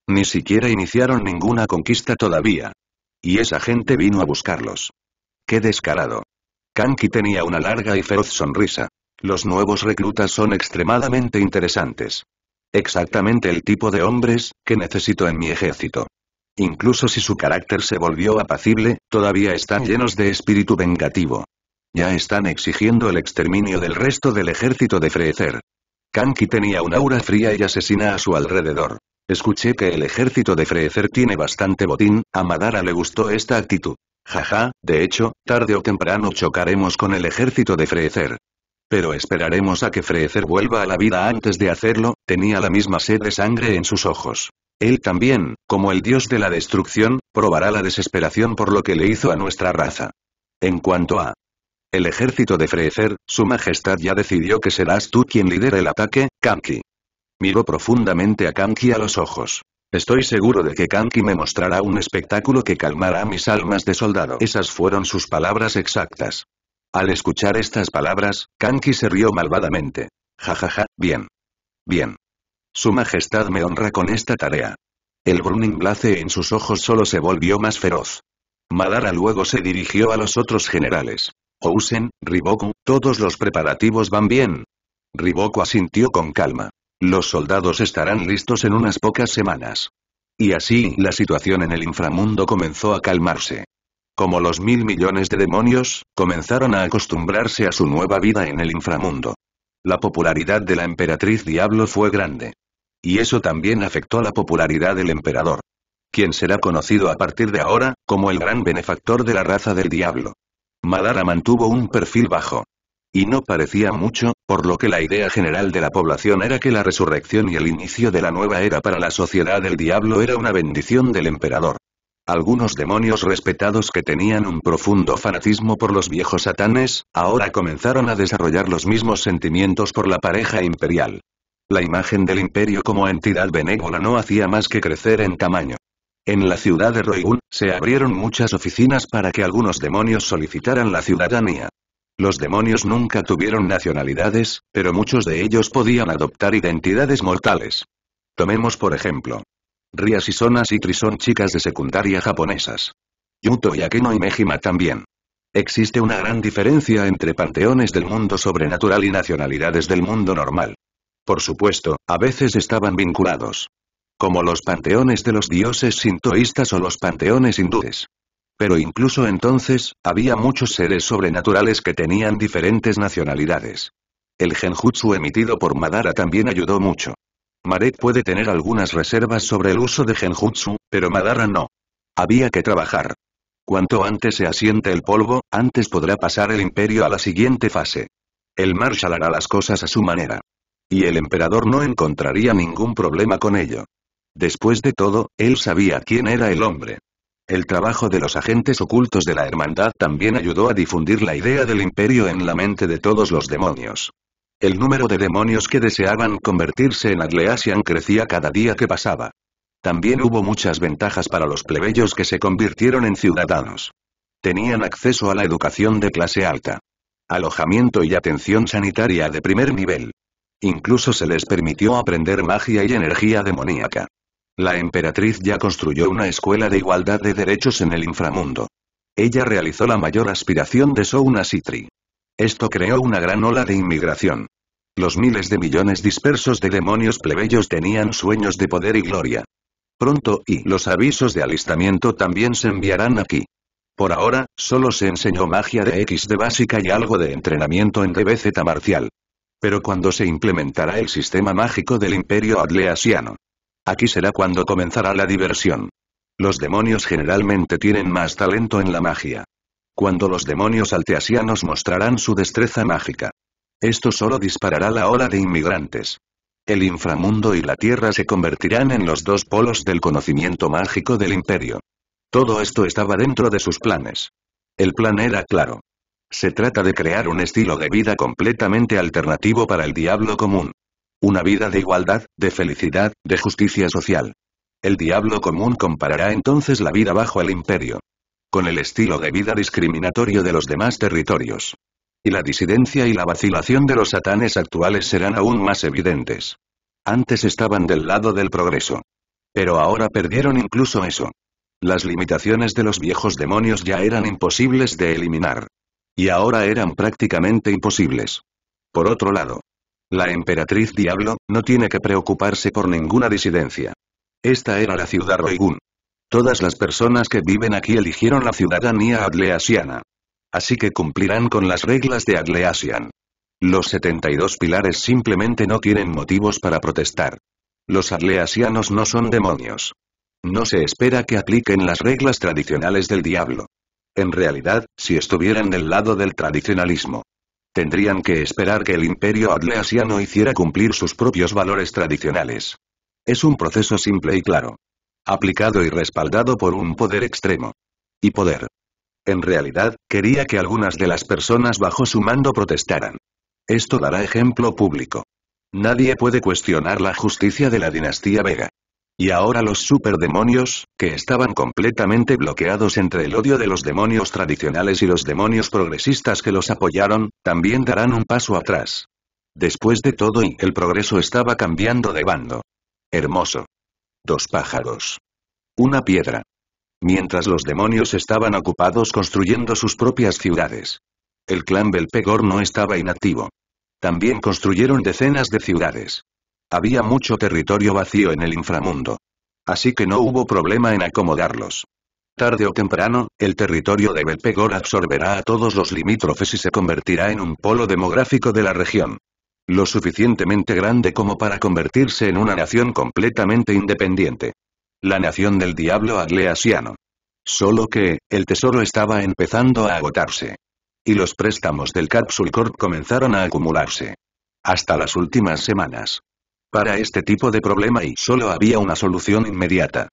Ni siquiera iniciaron ninguna conquista todavía. Y esa gente vino a buscarlos. ¡Qué descarado! Kanki tenía una larga y feroz sonrisa. Los nuevos reclutas son extremadamente interesantes. Exactamente el tipo de hombres que necesito en mi ejército. Incluso si su carácter se volvió apacible, todavía están llenos de espíritu vengativo. Ya están exigiendo el exterminio del resto del ejército de Freecer. Kanki tenía un aura fría y asesina a su alrededor. Escuché que el ejército de Freecer tiene bastante botín, a Madara le gustó esta actitud. Jaja, de hecho, tarde o temprano chocaremos con el ejército de Frecer pero esperaremos a que Freezer vuelva a la vida antes de hacerlo, tenía la misma sed de sangre en sus ojos. Él también, como el dios de la destrucción, probará la desesperación por lo que le hizo a nuestra raza. En cuanto a el ejército de Freezer, su majestad ya decidió que serás tú quien lidere el ataque, Kanki. Miró profundamente a Kanki a los ojos. Estoy seguro de que Kanki me mostrará un espectáculo que calmará mis almas de soldado. Esas fueron sus palabras exactas. Al escuchar estas palabras, Kanki se rió malvadamente. Jajaja, bien. Bien. Su Majestad me honra con esta tarea. El Bruninglace en sus ojos solo se volvió más feroz. Madara luego se dirigió a los otros generales. Ousen, Riboku, todos los preparativos van bien. Riboku asintió con calma. Los soldados estarán listos en unas pocas semanas. Y así la situación en el inframundo comenzó a calmarse como los mil millones de demonios, comenzaron a acostumbrarse a su nueva vida en el inframundo. La popularidad de la emperatriz Diablo fue grande. Y eso también afectó la popularidad del emperador. Quien será conocido a partir de ahora, como el gran benefactor de la raza del Diablo. Madara mantuvo un perfil bajo. Y no parecía mucho, por lo que la idea general de la población era que la resurrección y el inicio de la nueva era para la sociedad del Diablo era una bendición del emperador. Algunos demonios respetados que tenían un profundo fanatismo por los viejos satanes, ahora comenzaron a desarrollar los mismos sentimientos por la pareja imperial. La imagen del imperio como entidad benévola no hacía más que crecer en tamaño. En la ciudad de Roigún, se abrieron muchas oficinas para que algunos demonios solicitaran la ciudadanía. Los demonios nunca tuvieron nacionalidades, pero muchos de ellos podían adoptar identidades mortales. Tomemos por ejemplo, y Sonas y Tri son chicas de secundaria japonesas. Yuto y y Mejima también. Existe una gran diferencia entre panteones del mundo sobrenatural y nacionalidades del mundo normal. Por supuesto, a veces estaban vinculados. Como los panteones de los dioses sintoístas o los panteones hindúes. Pero incluso entonces, había muchos seres sobrenaturales que tenían diferentes nacionalidades. El genjutsu emitido por Madara también ayudó mucho. Marek puede tener algunas reservas sobre el uso de genjutsu, pero Madara no. Había que trabajar. Cuanto antes se asiente el polvo, antes podrá pasar el imperio a la siguiente fase. El Marshall hará las cosas a su manera. Y el emperador no encontraría ningún problema con ello. Después de todo, él sabía quién era el hombre. El trabajo de los agentes ocultos de la hermandad también ayudó a difundir la idea del imperio en la mente de todos los demonios. El número de demonios que deseaban convertirse en Adleasian crecía cada día que pasaba. También hubo muchas ventajas para los plebeyos que se convirtieron en ciudadanos. Tenían acceso a la educación de clase alta. Alojamiento y atención sanitaria de primer nivel. Incluso se les permitió aprender magia y energía demoníaca. La emperatriz ya construyó una escuela de igualdad de derechos en el inframundo. Ella realizó la mayor aspiración de Souna Citri. Esto creó una gran ola de inmigración. Los miles de millones dispersos de demonios plebeyos tenían sueños de poder y gloria. Pronto y los avisos de alistamiento también se enviarán aquí. Por ahora, solo se enseñó magia de X de básica y algo de entrenamiento en DBZ marcial. Pero cuando se implementará el sistema mágico del imperio atleasiano. Aquí será cuando comenzará la diversión. Los demonios generalmente tienen más talento en la magia. Cuando los demonios alteasianos mostrarán su destreza mágica. Esto solo disparará la ola de inmigrantes. El inframundo y la Tierra se convertirán en los dos polos del conocimiento mágico del imperio. Todo esto estaba dentro de sus planes. El plan era claro. Se trata de crear un estilo de vida completamente alternativo para el diablo común. Una vida de igualdad, de felicidad, de justicia social. El diablo común comparará entonces la vida bajo el imperio. Con el estilo de vida discriminatorio de los demás territorios. Y la disidencia y la vacilación de los satanes actuales serán aún más evidentes. Antes estaban del lado del progreso. Pero ahora perdieron incluso eso. Las limitaciones de los viejos demonios ya eran imposibles de eliminar. Y ahora eran prácticamente imposibles. Por otro lado, la emperatriz Diablo, no tiene que preocuparse por ninguna disidencia. Esta era la ciudad Roigún. Todas las personas que viven aquí eligieron la ciudadanía adleasiana. Así que cumplirán con las reglas de Adleasian. Los 72 pilares simplemente no tienen motivos para protestar. Los Adleasianos no son demonios. No se espera que apliquen las reglas tradicionales del diablo. En realidad, si estuvieran del lado del tradicionalismo, tendrían que esperar que el imperio adleasiano hiciera cumplir sus propios valores tradicionales. Es un proceso simple y claro. Aplicado y respaldado por un poder extremo. Y poder. En realidad, quería que algunas de las personas bajo su mando protestaran. Esto dará ejemplo público. Nadie puede cuestionar la justicia de la dinastía Vega. Y ahora los superdemonios, que estaban completamente bloqueados entre el odio de los demonios tradicionales y los demonios progresistas que los apoyaron, también darán un paso atrás. Después de todo y el progreso estaba cambiando de bando. Hermoso. Dos pájaros. Una piedra mientras los demonios estaban ocupados construyendo sus propias ciudades. El clan Belpegor no estaba inactivo. También construyeron decenas de ciudades. Había mucho territorio vacío en el inframundo. Así que no hubo problema en acomodarlos. Tarde o temprano, el territorio de Belpegor absorberá a todos los limítrofes y se convertirá en un polo demográfico de la región. Lo suficientemente grande como para convertirse en una nación completamente independiente. La nación del diablo agleasiano. Solo que, el tesoro estaba empezando a agotarse. Y los préstamos del Capsule Corp comenzaron a acumularse. Hasta las últimas semanas. Para este tipo de problema y solo había una solución inmediata.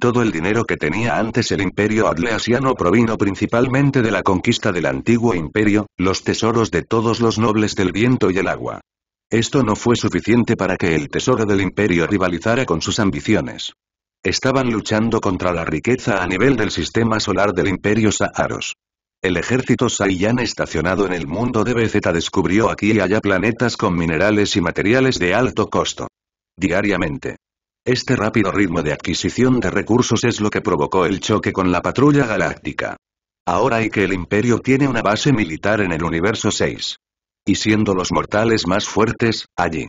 Todo el dinero que tenía antes el imperio Adleasiano provino principalmente de la conquista del antiguo imperio, los tesoros de todos los nobles del viento y el agua. Esto no fue suficiente para que el tesoro del imperio rivalizara con sus ambiciones. Estaban luchando contra la riqueza a nivel del sistema solar del Imperio Saharos. El ejército Saiyan estacionado en el mundo de BZ descubrió aquí y allá planetas con minerales y materiales de alto costo. Diariamente. Este rápido ritmo de adquisición de recursos es lo que provocó el choque con la patrulla galáctica. Ahora hay que el imperio tiene una base militar en el universo 6. Y siendo los mortales más fuertes, allí.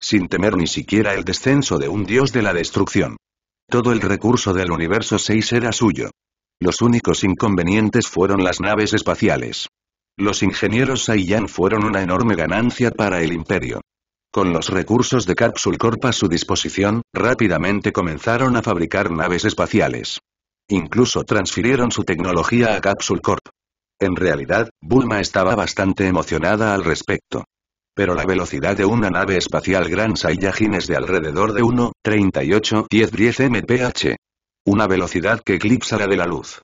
Sin temer ni siquiera el descenso de un dios de la destrucción. Todo el recurso del universo 6 era suyo. Los únicos inconvenientes fueron las naves espaciales. Los ingenieros Saiyan fueron una enorme ganancia para el imperio. Con los recursos de Capsule Corp a su disposición, rápidamente comenzaron a fabricar naves espaciales. Incluso transfirieron su tecnología a Capsule Corp. En realidad, Bulma estaba bastante emocionada al respecto pero la velocidad de una nave espacial Gran Saiyajin es de alrededor de 1,38-10-10 mph. Una velocidad que eclipsa la de la luz.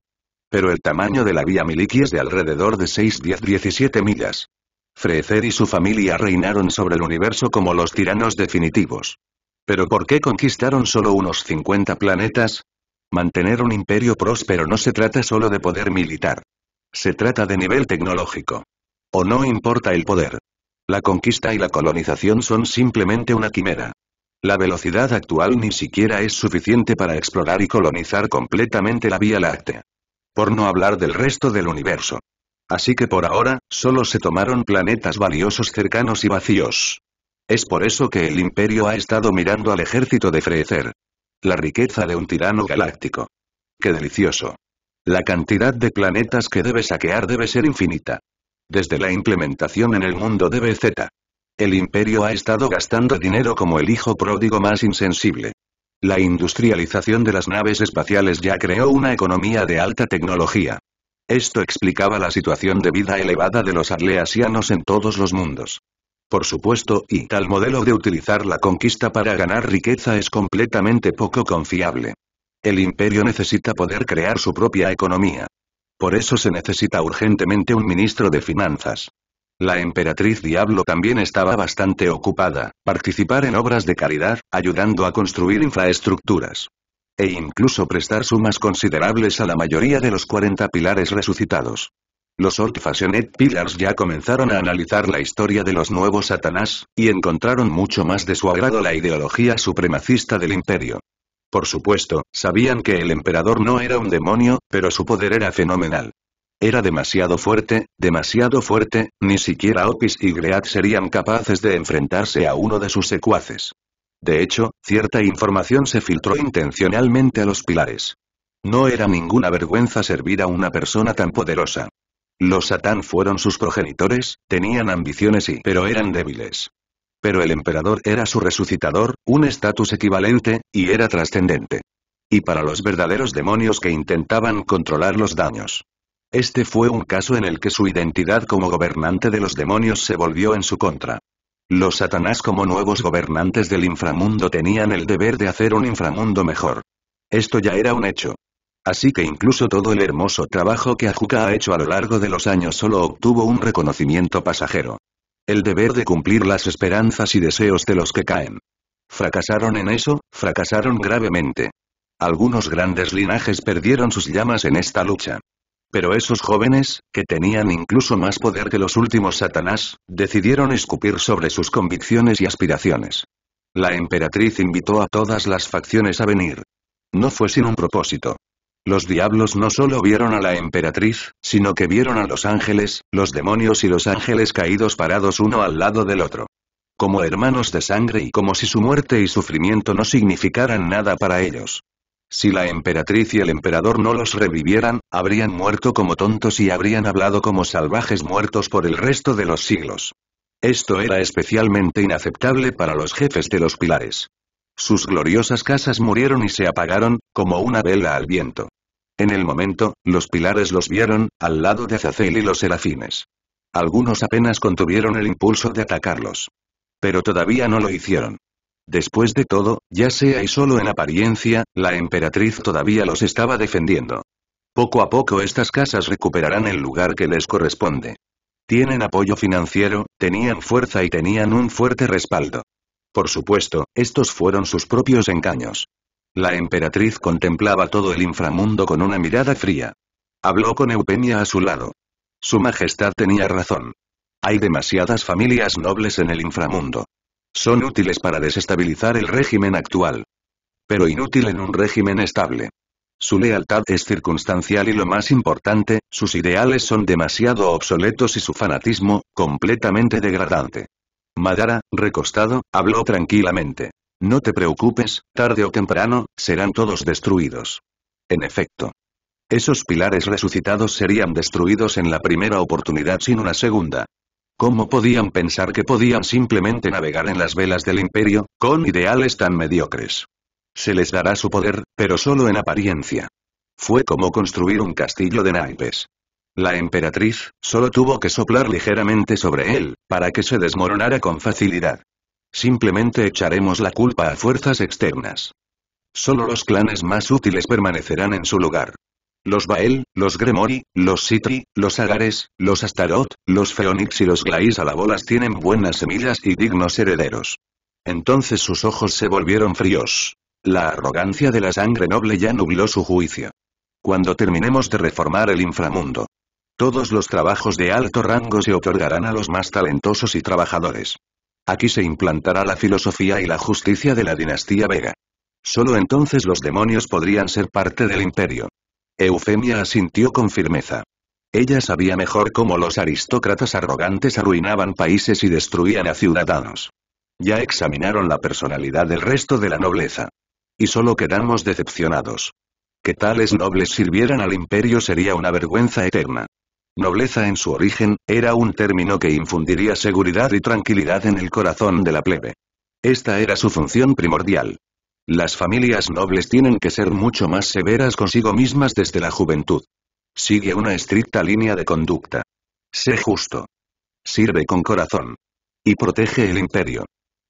Pero el tamaño de la vía Miliki es de alrededor de 6-10-17 millas. Frecer y su familia reinaron sobre el universo como los tiranos definitivos. ¿Pero por qué conquistaron solo unos 50 planetas? Mantener un imperio próspero no se trata solo de poder militar. Se trata de nivel tecnológico. O no importa el poder, la conquista y la colonización son simplemente una quimera. La velocidad actual ni siquiera es suficiente para explorar y colonizar completamente la Vía Láctea. Por no hablar del resto del universo. Así que por ahora, solo se tomaron planetas valiosos cercanos y vacíos. Es por eso que el Imperio ha estado mirando al ejército de Frecer. La riqueza de un tirano galáctico. ¡Qué delicioso! La cantidad de planetas que debe saquear debe ser infinita. Desde la implementación en el mundo de BZ. El imperio ha estado gastando dinero como el hijo pródigo más insensible. La industrialización de las naves espaciales ya creó una economía de alta tecnología. Esto explicaba la situación de vida elevada de los arleasianos en todos los mundos. Por supuesto, y tal modelo de utilizar la conquista para ganar riqueza es completamente poco confiable. El imperio necesita poder crear su propia economía. Por eso se necesita urgentemente un ministro de finanzas. La emperatriz Diablo también estaba bastante ocupada, participar en obras de caridad, ayudando a construir infraestructuras. E incluso prestar sumas considerables a la mayoría de los 40 pilares resucitados. Los Old Fashioned Pillars ya comenzaron a analizar la historia de los nuevos Satanás, y encontraron mucho más de su agrado la ideología supremacista del imperio. Por supuesto, sabían que el emperador no era un demonio, pero su poder era fenomenal. Era demasiado fuerte, demasiado fuerte, ni siquiera Opis y Great serían capaces de enfrentarse a uno de sus secuaces. De hecho, cierta información se filtró intencionalmente a los pilares. No era ninguna vergüenza servir a una persona tan poderosa. Los Satán fueron sus progenitores, tenían ambiciones y... pero eran débiles. Pero el emperador era su resucitador, un estatus equivalente, y era trascendente. Y para los verdaderos demonios que intentaban controlar los daños. Este fue un caso en el que su identidad como gobernante de los demonios se volvió en su contra. Los Satanás como nuevos gobernantes del inframundo tenían el deber de hacer un inframundo mejor. Esto ya era un hecho. Así que incluso todo el hermoso trabajo que Ajuka ha hecho a lo largo de los años solo obtuvo un reconocimiento pasajero. El deber de cumplir las esperanzas y deseos de los que caen. Fracasaron en eso, fracasaron gravemente. Algunos grandes linajes perdieron sus llamas en esta lucha. Pero esos jóvenes, que tenían incluso más poder que los últimos Satanás, decidieron escupir sobre sus convicciones y aspiraciones. La emperatriz invitó a todas las facciones a venir. No fue sin un propósito. Los diablos no solo vieron a la emperatriz, sino que vieron a los ángeles, los demonios y los ángeles caídos parados uno al lado del otro. Como hermanos de sangre y como si su muerte y sufrimiento no significaran nada para ellos. Si la emperatriz y el emperador no los revivieran, habrían muerto como tontos y habrían hablado como salvajes muertos por el resto de los siglos. Esto era especialmente inaceptable para los jefes de los pilares. Sus gloriosas casas murieron y se apagaron, como una vela al viento. En el momento, los pilares los vieron, al lado de Azazel y los serafines. Algunos apenas contuvieron el impulso de atacarlos. Pero todavía no lo hicieron. Después de todo, ya sea y solo en apariencia, la emperatriz todavía los estaba defendiendo. Poco a poco estas casas recuperarán el lugar que les corresponde. Tienen apoyo financiero, tenían fuerza y tenían un fuerte respaldo. Por supuesto, estos fueron sus propios engaños. La emperatriz contemplaba todo el inframundo con una mirada fría. Habló con Eupenia a su lado. Su Majestad tenía razón. Hay demasiadas familias nobles en el inframundo. Son útiles para desestabilizar el régimen actual. Pero inútil en un régimen estable. Su lealtad es circunstancial y lo más importante, sus ideales son demasiado obsoletos y su fanatismo, completamente degradante. Madara, recostado, habló tranquilamente. No te preocupes, tarde o temprano, serán todos destruidos. En efecto. Esos pilares resucitados serían destruidos en la primera oportunidad sin una segunda. ¿Cómo podían pensar que podían simplemente navegar en las velas del imperio, con ideales tan mediocres? Se les dará su poder, pero solo en apariencia. Fue como construir un castillo de naipes. La emperatriz, solo tuvo que soplar ligeramente sobre él, para que se desmoronara con facilidad. Simplemente echaremos la culpa a fuerzas externas. Solo los clanes más útiles permanecerán en su lugar. Los Bael, los Gremori, los Sitri, los Agares, los Astaroth, los Feonix y los Glais a la bolas tienen buenas semillas y dignos herederos. Entonces sus ojos se volvieron fríos. La arrogancia de la sangre noble ya nubló su juicio. Cuando terminemos de reformar el inframundo, todos los trabajos de alto rango se otorgarán a los más talentosos y trabajadores. Aquí se implantará la filosofía y la justicia de la dinastía Vega. Solo entonces los demonios podrían ser parte del imperio. Eufemia asintió con firmeza. Ella sabía mejor cómo los aristócratas arrogantes arruinaban países y destruían a ciudadanos. Ya examinaron la personalidad del resto de la nobleza. Y solo quedamos decepcionados. Que tales nobles sirvieran al imperio sería una vergüenza eterna. Nobleza en su origen, era un término que infundiría seguridad y tranquilidad en el corazón de la plebe. Esta era su función primordial. Las familias nobles tienen que ser mucho más severas consigo mismas desde la juventud. Sigue una estricta línea de conducta. Sé justo. Sirve con corazón. Y protege el imperio.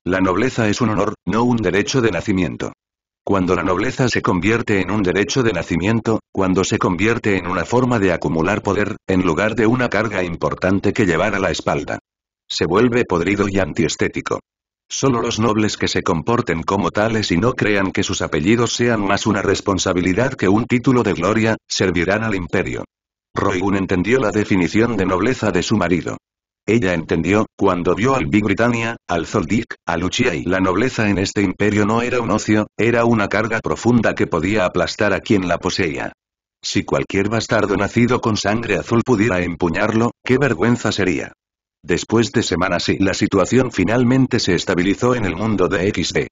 La nobleza es un honor, no un derecho de nacimiento. Cuando la nobleza se convierte en un derecho de nacimiento, cuando se convierte en una forma de acumular poder, en lugar de una carga importante que llevar a la espalda. Se vuelve podrido y antiestético. Solo los nobles que se comporten como tales y no crean que sus apellidos sean más una responsabilidad que un título de gloria, servirán al imperio. Royun entendió la definición de nobleza de su marido. Ella entendió, cuando vio al Big Britannia, al Zoldik, a Lucia y la nobleza en este imperio no era un ocio, era una carga profunda que podía aplastar a quien la poseía. Si cualquier bastardo nacido con sangre azul pudiera empuñarlo, qué vergüenza sería. Después de semanas y la situación finalmente se estabilizó en el mundo de XD.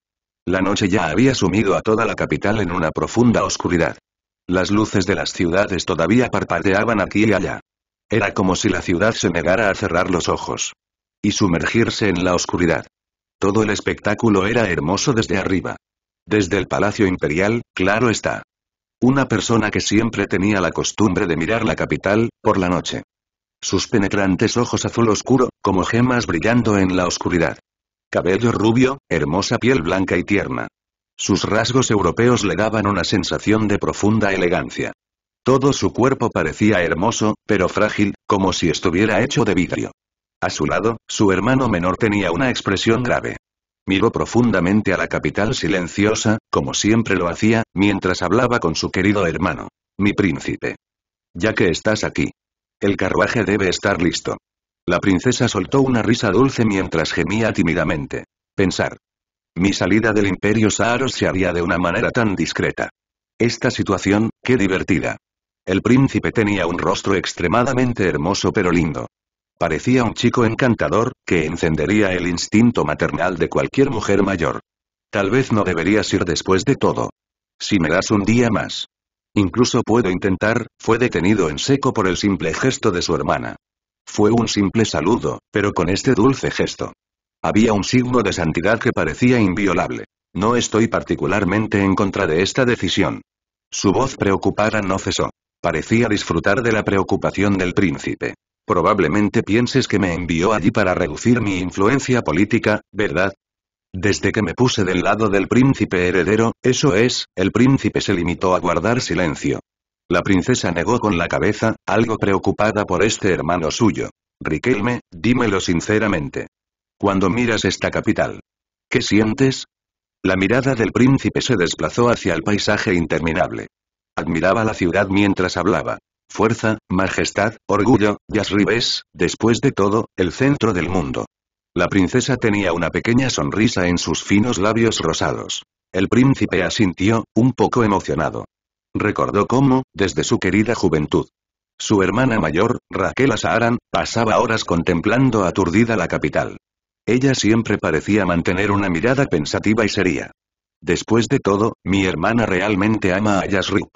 La noche ya había sumido a toda la capital en una profunda oscuridad. Las luces de las ciudades todavía parpadeaban aquí y allá. Era como si la ciudad se negara a cerrar los ojos. Y sumergirse en la oscuridad. Todo el espectáculo era hermoso desde arriba. Desde el Palacio Imperial, claro está. Una persona que siempre tenía la costumbre de mirar la capital, por la noche. Sus penetrantes ojos azul oscuro, como gemas brillando en la oscuridad. Cabello rubio, hermosa piel blanca y tierna. Sus rasgos europeos le daban una sensación de profunda elegancia. Todo su cuerpo parecía hermoso, pero frágil, como si estuviera hecho de vidrio. A su lado, su hermano menor tenía una expresión grave. Miró profundamente a la capital silenciosa, como siempre lo hacía, mientras hablaba con su querido hermano. Mi príncipe. Ya que estás aquí. El carruaje debe estar listo. La princesa soltó una risa dulce mientras gemía tímidamente. Pensar. Mi salida del imperio Saharos se haría de una manera tan discreta. Esta situación, qué divertida. El príncipe tenía un rostro extremadamente hermoso pero lindo. Parecía un chico encantador, que encendería el instinto maternal de cualquier mujer mayor. Tal vez no deberías ir después de todo. Si me das un día más. Incluso puedo intentar, fue detenido en seco por el simple gesto de su hermana. Fue un simple saludo, pero con este dulce gesto. Había un signo de santidad que parecía inviolable. No estoy particularmente en contra de esta decisión. Su voz preocupada no cesó. Parecía disfrutar de la preocupación del príncipe. Probablemente pienses que me envió allí para reducir mi influencia política, ¿verdad? Desde que me puse del lado del príncipe heredero, eso es, el príncipe se limitó a guardar silencio. La princesa negó con la cabeza, algo preocupada por este hermano suyo. Riquelme, dímelo sinceramente. Cuando miras esta capital, ¿qué sientes? La mirada del príncipe se desplazó hacia el paisaje interminable. Admiraba la ciudad mientras hablaba. Fuerza, majestad, orgullo, Yasrib es, después de todo, el centro del mundo. La princesa tenía una pequeña sonrisa en sus finos labios rosados. El príncipe asintió, un poco emocionado. Recordó cómo, desde su querida juventud, su hermana mayor, Raquel Asaharan, pasaba horas contemplando aturdida la capital. Ella siempre parecía mantener una mirada pensativa y seria. Después de todo, mi hermana realmente ama a Yasrib.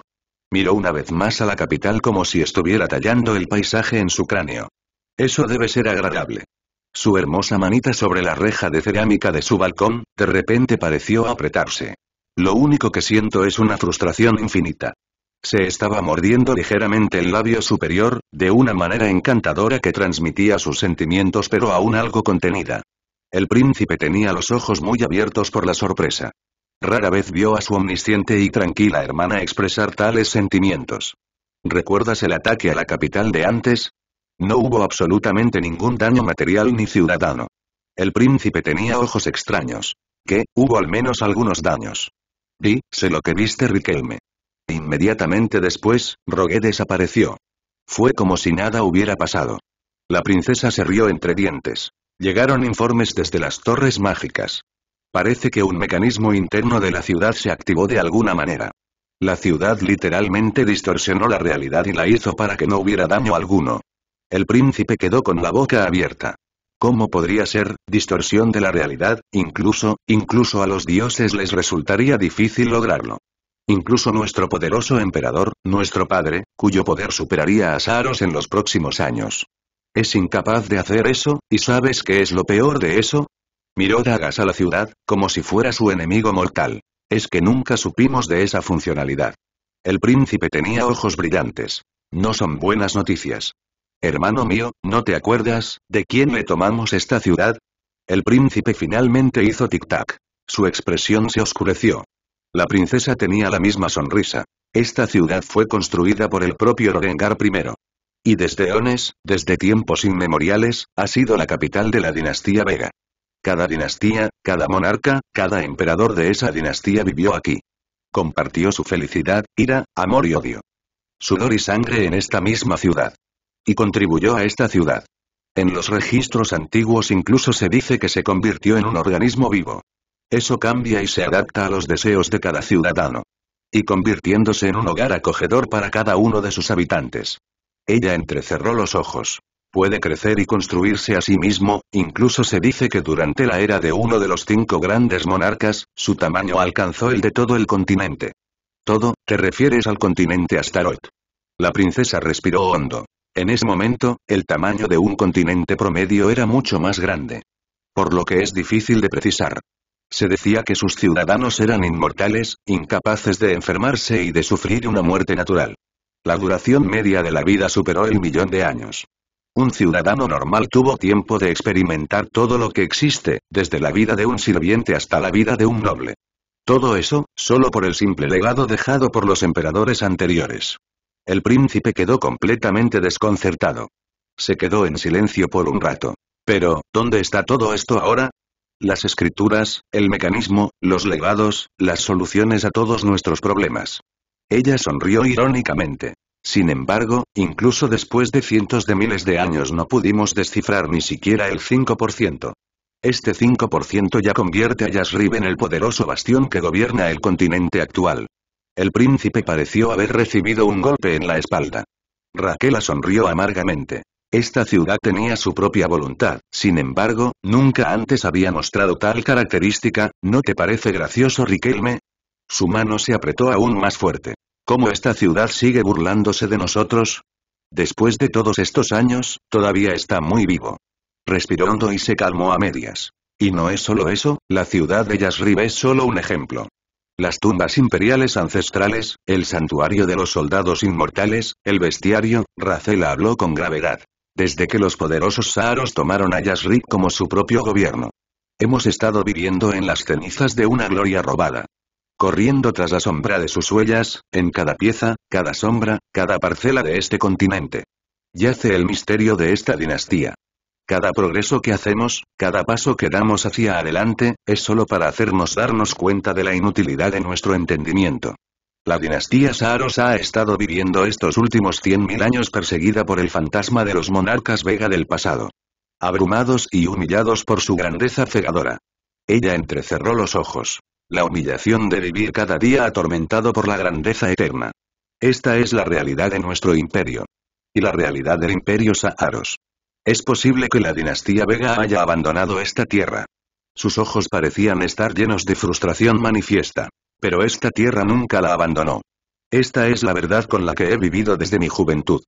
Miró una vez más a la capital como si estuviera tallando el paisaje en su cráneo. Eso debe ser agradable. Su hermosa manita sobre la reja de cerámica de su balcón, de repente pareció apretarse. Lo único que siento es una frustración infinita. Se estaba mordiendo ligeramente el labio superior, de una manera encantadora que transmitía sus sentimientos pero aún algo contenida. El príncipe tenía los ojos muy abiertos por la sorpresa. Rara vez vio a su omnisciente y tranquila hermana expresar tales sentimientos. ¿Recuerdas el ataque a la capital de antes? No hubo absolutamente ningún daño material ni ciudadano. El príncipe tenía ojos extraños. ¿qué? hubo al menos algunos daños. Vi, sé lo que viste Riquelme. Inmediatamente después, Rogué desapareció. Fue como si nada hubiera pasado. La princesa se rió entre dientes. Llegaron informes desde las torres mágicas. Parece que un mecanismo interno de la ciudad se activó de alguna manera. La ciudad literalmente distorsionó la realidad y la hizo para que no hubiera daño alguno. El príncipe quedó con la boca abierta. ¿Cómo podría ser, distorsión de la realidad, incluso, incluso a los dioses les resultaría difícil lograrlo? Incluso nuestro poderoso emperador, nuestro padre, cuyo poder superaría a Saros en los próximos años. Es incapaz de hacer eso, y ¿sabes qué es lo peor de eso? Miró Dagas a la ciudad, como si fuera su enemigo mortal. Es que nunca supimos de esa funcionalidad. El príncipe tenía ojos brillantes. No son buenas noticias. Hermano mío, ¿no te acuerdas, de quién le tomamos esta ciudad? El príncipe finalmente hizo tic-tac. Su expresión se oscureció. La princesa tenía la misma sonrisa. Esta ciudad fue construida por el propio Rodengar I. Y desde Ones, desde tiempos inmemoriales, ha sido la capital de la dinastía Vega. Cada dinastía, cada monarca, cada emperador de esa dinastía vivió aquí. Compartió su felicidad, ira, amor y odio. Sudor y sangre en esta misma ciudad. Y contribuyó a esta ciudad. En los registros antiguos incluso se dice que se convirtió en un organismo vivo. Eso cambia y se adapta a los deseos de cada ciudadano. Y convirtiéndose en un hogar acogedor para cada uno de sus habitantes. Ella entrecerró los ojos puede crecer y construirse a sí mismo, incluso se dice que durante la era de uno de los cinco grandes monarcas, su tamaño alcanzó el de todo el continente. Todo, te refieres al continente Astaroth. La princesa respiró hondo. En ese momento, el tamaño de un continente promedio era mucho más grande. Por lo que es difícil de precisar. Se decía que sus ciudadanos eran inmortales, incapaces de enfermarse y de sufrir una muerte natural. La duración media de la vida superó el millón de años. Un ciudadano normal tuvo tiempo de experimentar todo lo que existe, desde la vida de un sirviente hasta la vida de un noble. Todo eso, solo por el simple legado dejado por los emperadores anteriores. El príncipe quedó completamente desconcertado. Se quedó en silencio por un rato. Pero, ¿dónde está todo esto ahora? Las escrituras, el mecanismo, los legados, las soluciones a todos nuestros problemas. Ella sonrió irónicamente. Sin embargo, incluso después de cientos de miles de años no pudimos descifrar ni siquiera el 5%. Este 5% ya convierte a Yasrib en el poderoso bastión que gobierna el continente actual. El príncipe pareció haber recibido un golpe en la espalda. Raquela sonrió amargamente. Esta ciudad tenía su propia voluntad, sin embargo, nunca antes había mostrado tal característica, ¿no te parece gracioso Riquelme? Su mano se apretó aún más fuerte. ¿Cómo esta ciudad sigue burlándose de nosotros? Después de todos estos años, todavía está muy vivo. Respiró hondo y se calmó a medias. Y no es solo eso, la ciudad de Yasrib es solo un ejemplo. Las tumbas imperiales ancestrales, el santuario de los soldados inmortales, el bestiario, Racela habló con gravedad. Desde que los poderosos saharos tomaron a Yasrib como su propio gobierno. Hemos estado viviendo en las cenizas de una gloria robada corriendo tras la sombra de sus huellas, en cada pieza, cada sombra, cada parcela de este continente. Yace el misterio de esta dinastía. Cada progreso que hacemos, cada paso que damos hacia adelante, es solo para hacernos darnos cuenta de la inutilidad de nuestro entendimiento. La dinastía saros ha estado viviendo estos últimos 100.000 años perseguida por el fantasma de los monarcas Vega del pasado. Abrumados y humillados por su grandeza cegadora. Ella entrecerró los ojos. La humillación de vivir cada día atormentado por la grandeza eterna. Esta es la realidad de nuestro imperio. Y la realidad del imperio Saharos. Es posible que la dinastía Vega haya abandonado esta tierra. Sus ojos parecían estar llenos de frustración manifiesta. Pero esta tierra nunca la abandonó. Esta es la verdad con la que he vivido desde mi juventud.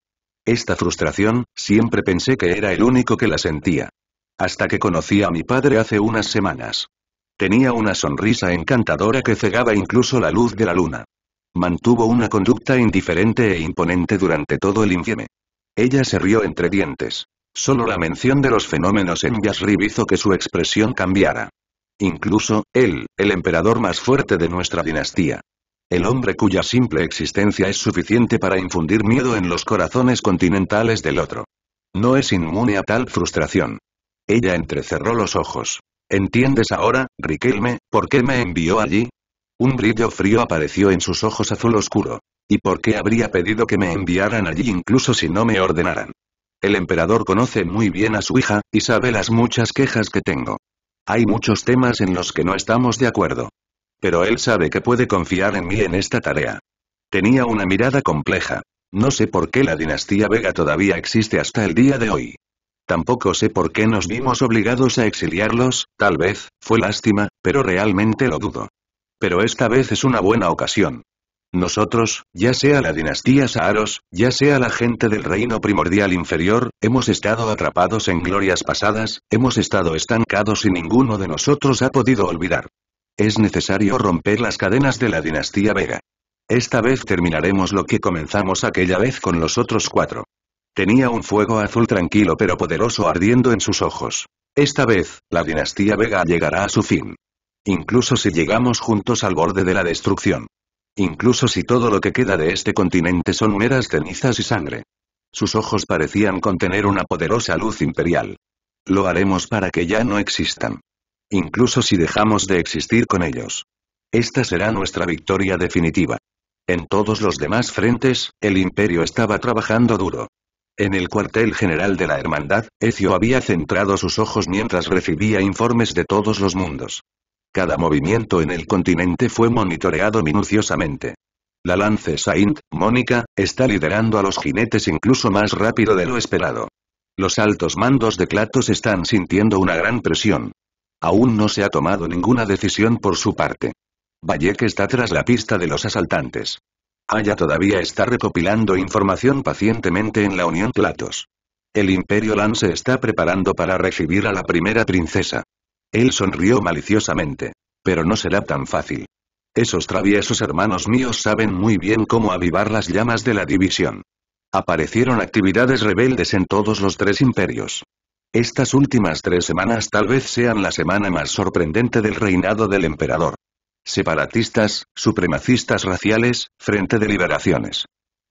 Esta frustración, siempre pensé que era el único que la sentía. Hasta que conocí a mi padre hace unas semanas. Tenía una sonrisa encantadora que cegaba incluso la luz de la luna. Mantuvo una conducta indiferente e imponente durante todo el infieme. Ella se rió entre dientes. Solo la mención de los fenómenos en Yasrib hizo que su expresión cambiara. Incluso, él, el emperador más fuerte de nuestra dinastía. El hombre cuya simple existencia es suficiente para infundir miedo en los corazones continentales del otro. No es inmune a tal frustración. Ella entrecerró los ojos. ¿Entiendes ahora, Riquelme, por qué me envió allí? Un brillo frío apareció en sus ojos azul oscuro. ¿Y por qué habría pedido que me enviaran allí incluso si no me ordenaran? El emperador conoce muy bien a su hija, y sabe las muchas quejas que tengo. Hay muchos temas en los que no estamos de acuerdo. Pero él sabe que puede confiar en mí en esta tarea. Tenía una mirada compleja. No sé por qué la dinastía Vega todavía existe hasta el día de hoy. Tampoco sé por qué nos vimos obligados a exiliarlos, tal vez, fue lástima, pero realmente lo dudo. Pero esta vez es una buena ocasión. Nosotros, ya sea la dinastía Saharos, ya sea la gente del reino primordial inferior, hemos estado atrapados en glorias pasadas, hemos estado estancados y ninguno de nosotros ha podido olvidar. Es necesario romper las cadenas de la dinastía Vega. Esta vez terminaremos lo que comenzamos aquella vez con los otros cuatro. Tenía un fuego azul tranquilo pero poderoso ardiendo en sus ojos. Esta vez, la dinastía Vega llegará a su fin. Incluso si llegamos juntos al borde de la destrucción. Incluso si todo lo que queda de este continente son meras cenizas y sangre. Sus ojos parecían contener una poderosa luz imperial. Lo haremos para que ya no existan. Incluso si dejamos de existir con ellos. Esta será nuestra victoria definitiva. En todos los demás frentes, el imperio estaba trabajando duro. En el cuartel general de la Hermandad, Ezio había centrado sus ojos mientras recibía informes de todos los mundos. Cada movimiento en el continente fue monitoreado minuciosamente. La Lance Saint, Mónica, está liderando a los jinetes incluso más rápido de lo esperado. Los altos mandos de Clatos están sintiendo una gran presión. Aún no se ha tomado ninguna decisión por su parte. Bayek está tras la pista de los asaltantes. Aya todavía está recopilando información pacientemente en la Unión Platos. El Imperio Lan se está preparando para recibir a la primera princesa. Él sonrió maliciosamente. Pero no será tan fácil. Esos traviesos hermanos míos saben muy bien cómo avivar las llamas de la división. Aparecieron actividades rebeldes en todos los tres imperios. Estas últimas tres semanas tal vez sean la semana más sorprendente del reinado del emperador separatistas, supremacistas raciales, frente de liberaciones.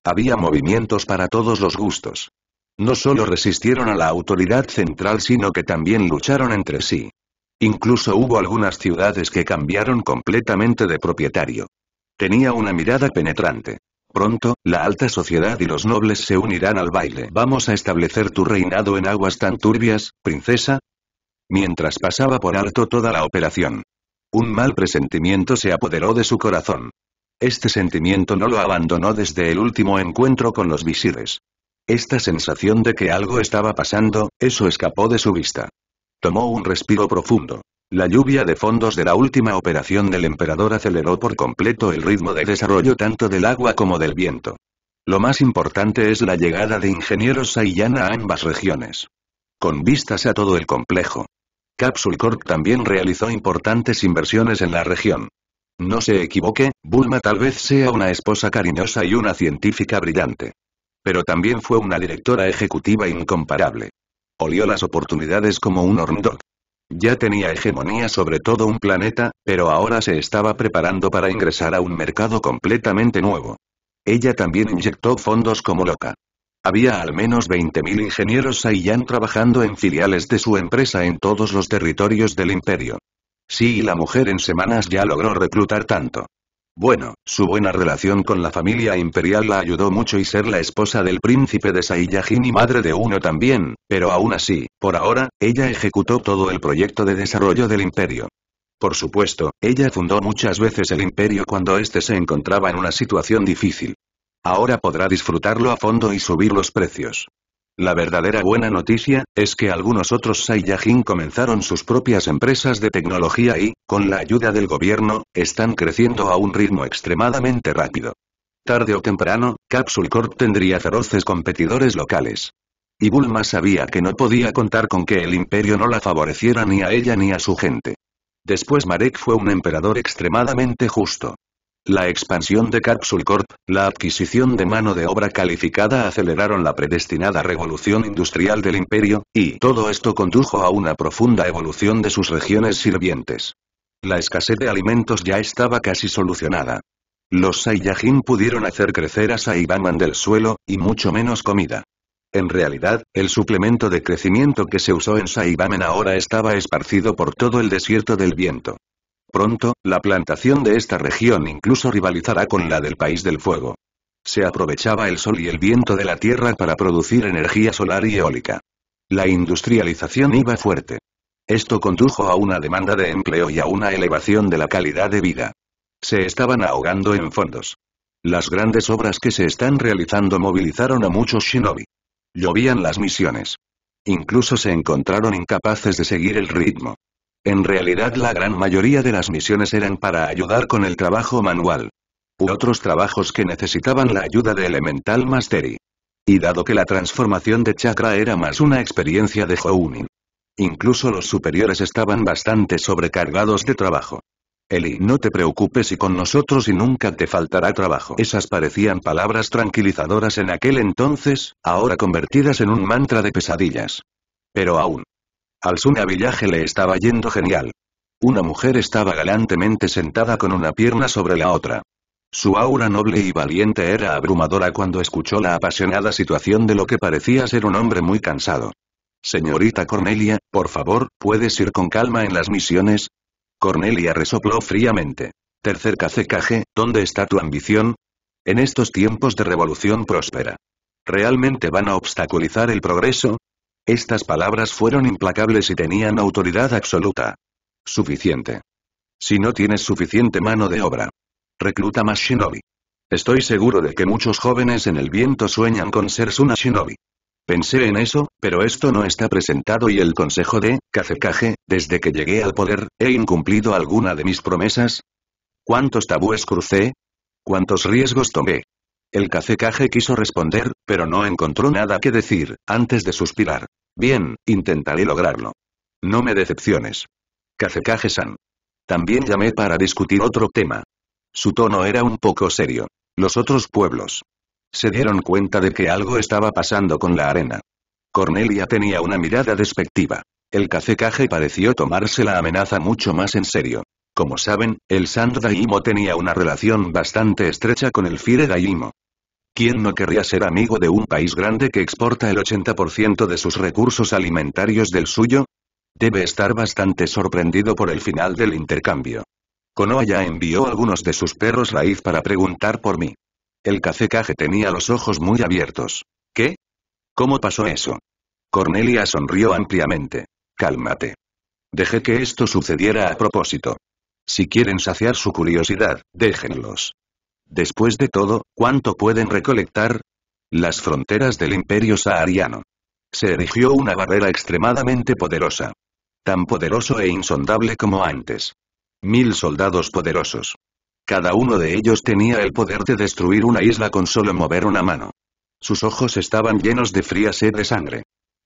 Había movimientos para todos los gustos. No solo resistieron a la autoridad central sino que también lucharon entre sí. Incluso hubo algunas ciudades que cambiaron completamente de propietario. Tenía una mirada penetrante. Pronto, la alta sociedad y los nobles se unirán al baile. Vamos a establecer tu reinado en aguas tan turbias, princesa. Mientras pasaba por alto toda la operación, un mal presentimiento se apoderó de su corazón. Este sentimiento no lo abandonó desde el último encuentro con los visires. Esta sensación de que algo estaba pasando, eso escapó de su vista. Tomó un respiro profundo. La lluvia de fondos de la última operación del emperador aceleró por completo el ritmo de desarrollo tanto del agua como del viento. Lo más importante es la llegada de ingenieros Saiyan a ambas regiones. Con vistas a todo el complejo, Capsule Corp también realizó importantes inversiones en la región. No se equivoque, Bulma tal vez sea una esposa cariñosa y una científica brillante. Pero también fue una directora ejecutiva incomparable. Olió las oportunidades como un horndog. Ya tenía hegemonía sobre todo un planeta, pero ahora se estaba preparando para ingresar a un mercado completamente nuevo. Ella también inyectó fondos como loca. Había al menos 20.000 ingenieros Saiyan trabajando en filiales de su empresa en todos los territorios del imperio. Sí, la mujer en semanas ya logró reclutar tanto. Bueno, su buena relación con la familia imperial la ayudó mucho y ser la esposa del príncipe de Saiyajin y madre de uno también, pero aún así, por ahora, ella ejecutó todo el proyecto de desarrollo del imperio. Por supuesto, ella fundó muchas veces el imperio cuando éste se encontraba en una situación difícil. Ahora podrá disfrutarlo a fondo y subir los precios. La verdadera buena noticia, es que algunos otros Saiyajin comenzaron sus propias empresas de tecnología y, con la ayuda del gobierno, están creciendo a un ritmo extremadamente rápido. Tarde o temprano, Capsule Corp tendría feroces competidores locales. Y Bulma sabía que no podía contar con que el imperio no la favoreciera ni a ella ni a su gente. Después Marek fue un emperador extremadamente justo. La expansión de Capsule Corp, la adquisición de mano de obra calificada aceleraron la predestinada revolución industrial del imperio, y todo esto condujo a una profunda evolución de sus regiones sirvientes. La escasez de alimentos ya estaba casi solucionada. Los Saiyajin pudieron hacer crecer a Saibaman del suelo, y mucho menos comida. En realidad, el suplemento de crecimiento que se usó en Saibamen ahora estaba esparcido por todo el desierto del viento. Pronto, la plantación de esta región incluso rivalizará con la del País del Fuego. Se aprovechaba el sol y el viento de la tierra para producir energía solar y eólica. La industrialización iba fuerte. Esto condujo a una demanda de empleo y a una elevación de la calidad de vida. Se estaban ahogando en fondos. Las grandes obras que se están realizando movilizaron a muchos shinobi. Llovían las misiones. Incluso se encontraron incapaces de seguir el ritmo. En realidad la gran mayoría de las misiones eran para ayudar con el trabajo manual. U otros trabajos que necesitaban la ayuda de Elemental Mastery. Y dado que la transformación de chakra era más una experiencia de Jounin. Incluso los superiores estaban bastante sobrecargados de trabajo. Eli, no te preocupes y con nosotros y nunca te faltará trabajo. Esas parecían palabras tranquilizadoras en aquel entonces, ahora convertidas en un mantra de pesadillas. Pero aún al Suna le estaba yendo genial. Una mujer estaba galantemente sentada con una pierna sobre la otra. Su aura noble y valiente era abrumadora cuando escuchó la apasionada situación de lo que parecía ser un hombre muy cansado. Señorita Cornelia, por favor, ¿puedes ir con calma en las misiones? Cornelia resopló fríamente. Tercer cacecaje, ¿dónde está tu ambición? En estos tiempos de revolución próspera. ¿Realmente van a obstaculizar el progreso? Estas palabras fueron implacables y tenían autoridad absoluta. Suficiente. Si no tienes suficiente mano de obra. Recluta más shinobi. Estoy seguro de que muchos jóvenes en el viento sueñan con ser Suna Shinobi. Pensé en eso, pero esto no está presentado y el consejo de, Kazekage, desde que llegué al poder, ¿he incumplido alguna de mis promesas? ¿Cuántos tabúes crucé? ¿Cuántos riesgos tomé? El Kazekage quiso responder, pero no encontró nada que decir, antes de suspirar. Bien, intentaré lograrlo. No me decepciones. Kazekage-san. También llamé para discutir otro tema. Su tono era un poco serio. Los otros pueblos. Se dieron cuenta de que algo estaba pasando con la arena. Cornelia tenía una mirada despectiva. El cacecaje pareció tomarse la amenaza mucho más en serio. Como saben, el Daimo tenía una relación bastante estrecha con el Fire Daimo. ¿Quién no querría ser amigo de un país grande que exporta el 80% de sus recursos alimentarios del suyo? Debe estar bastante sorprendido por el final del intercambio. Konoha ya envió algunos de sus perros raíz para preguntar por mí. El cacecaje tenía los ojos muy abiertos. ¿Qué? ¿Cómo pasó eso? Cornelia sonrió ampliamente. Cálmate. Dejé que esto sucediera a propósito. Si quieren saciar su curiosidad, déjenlos. Después de todo, ¿cuánto pueden recolectar? Las fronteras del imperio sahariano. Se erigió una barrera extremadamente poderosa. Tan poderoso e insondable como antes. Mil soldados poderosos. Cada uno de ellos tenía el poder de destruir una isla con solo mover una mano. Sus ojos estaban llenos de fría sed de sangre.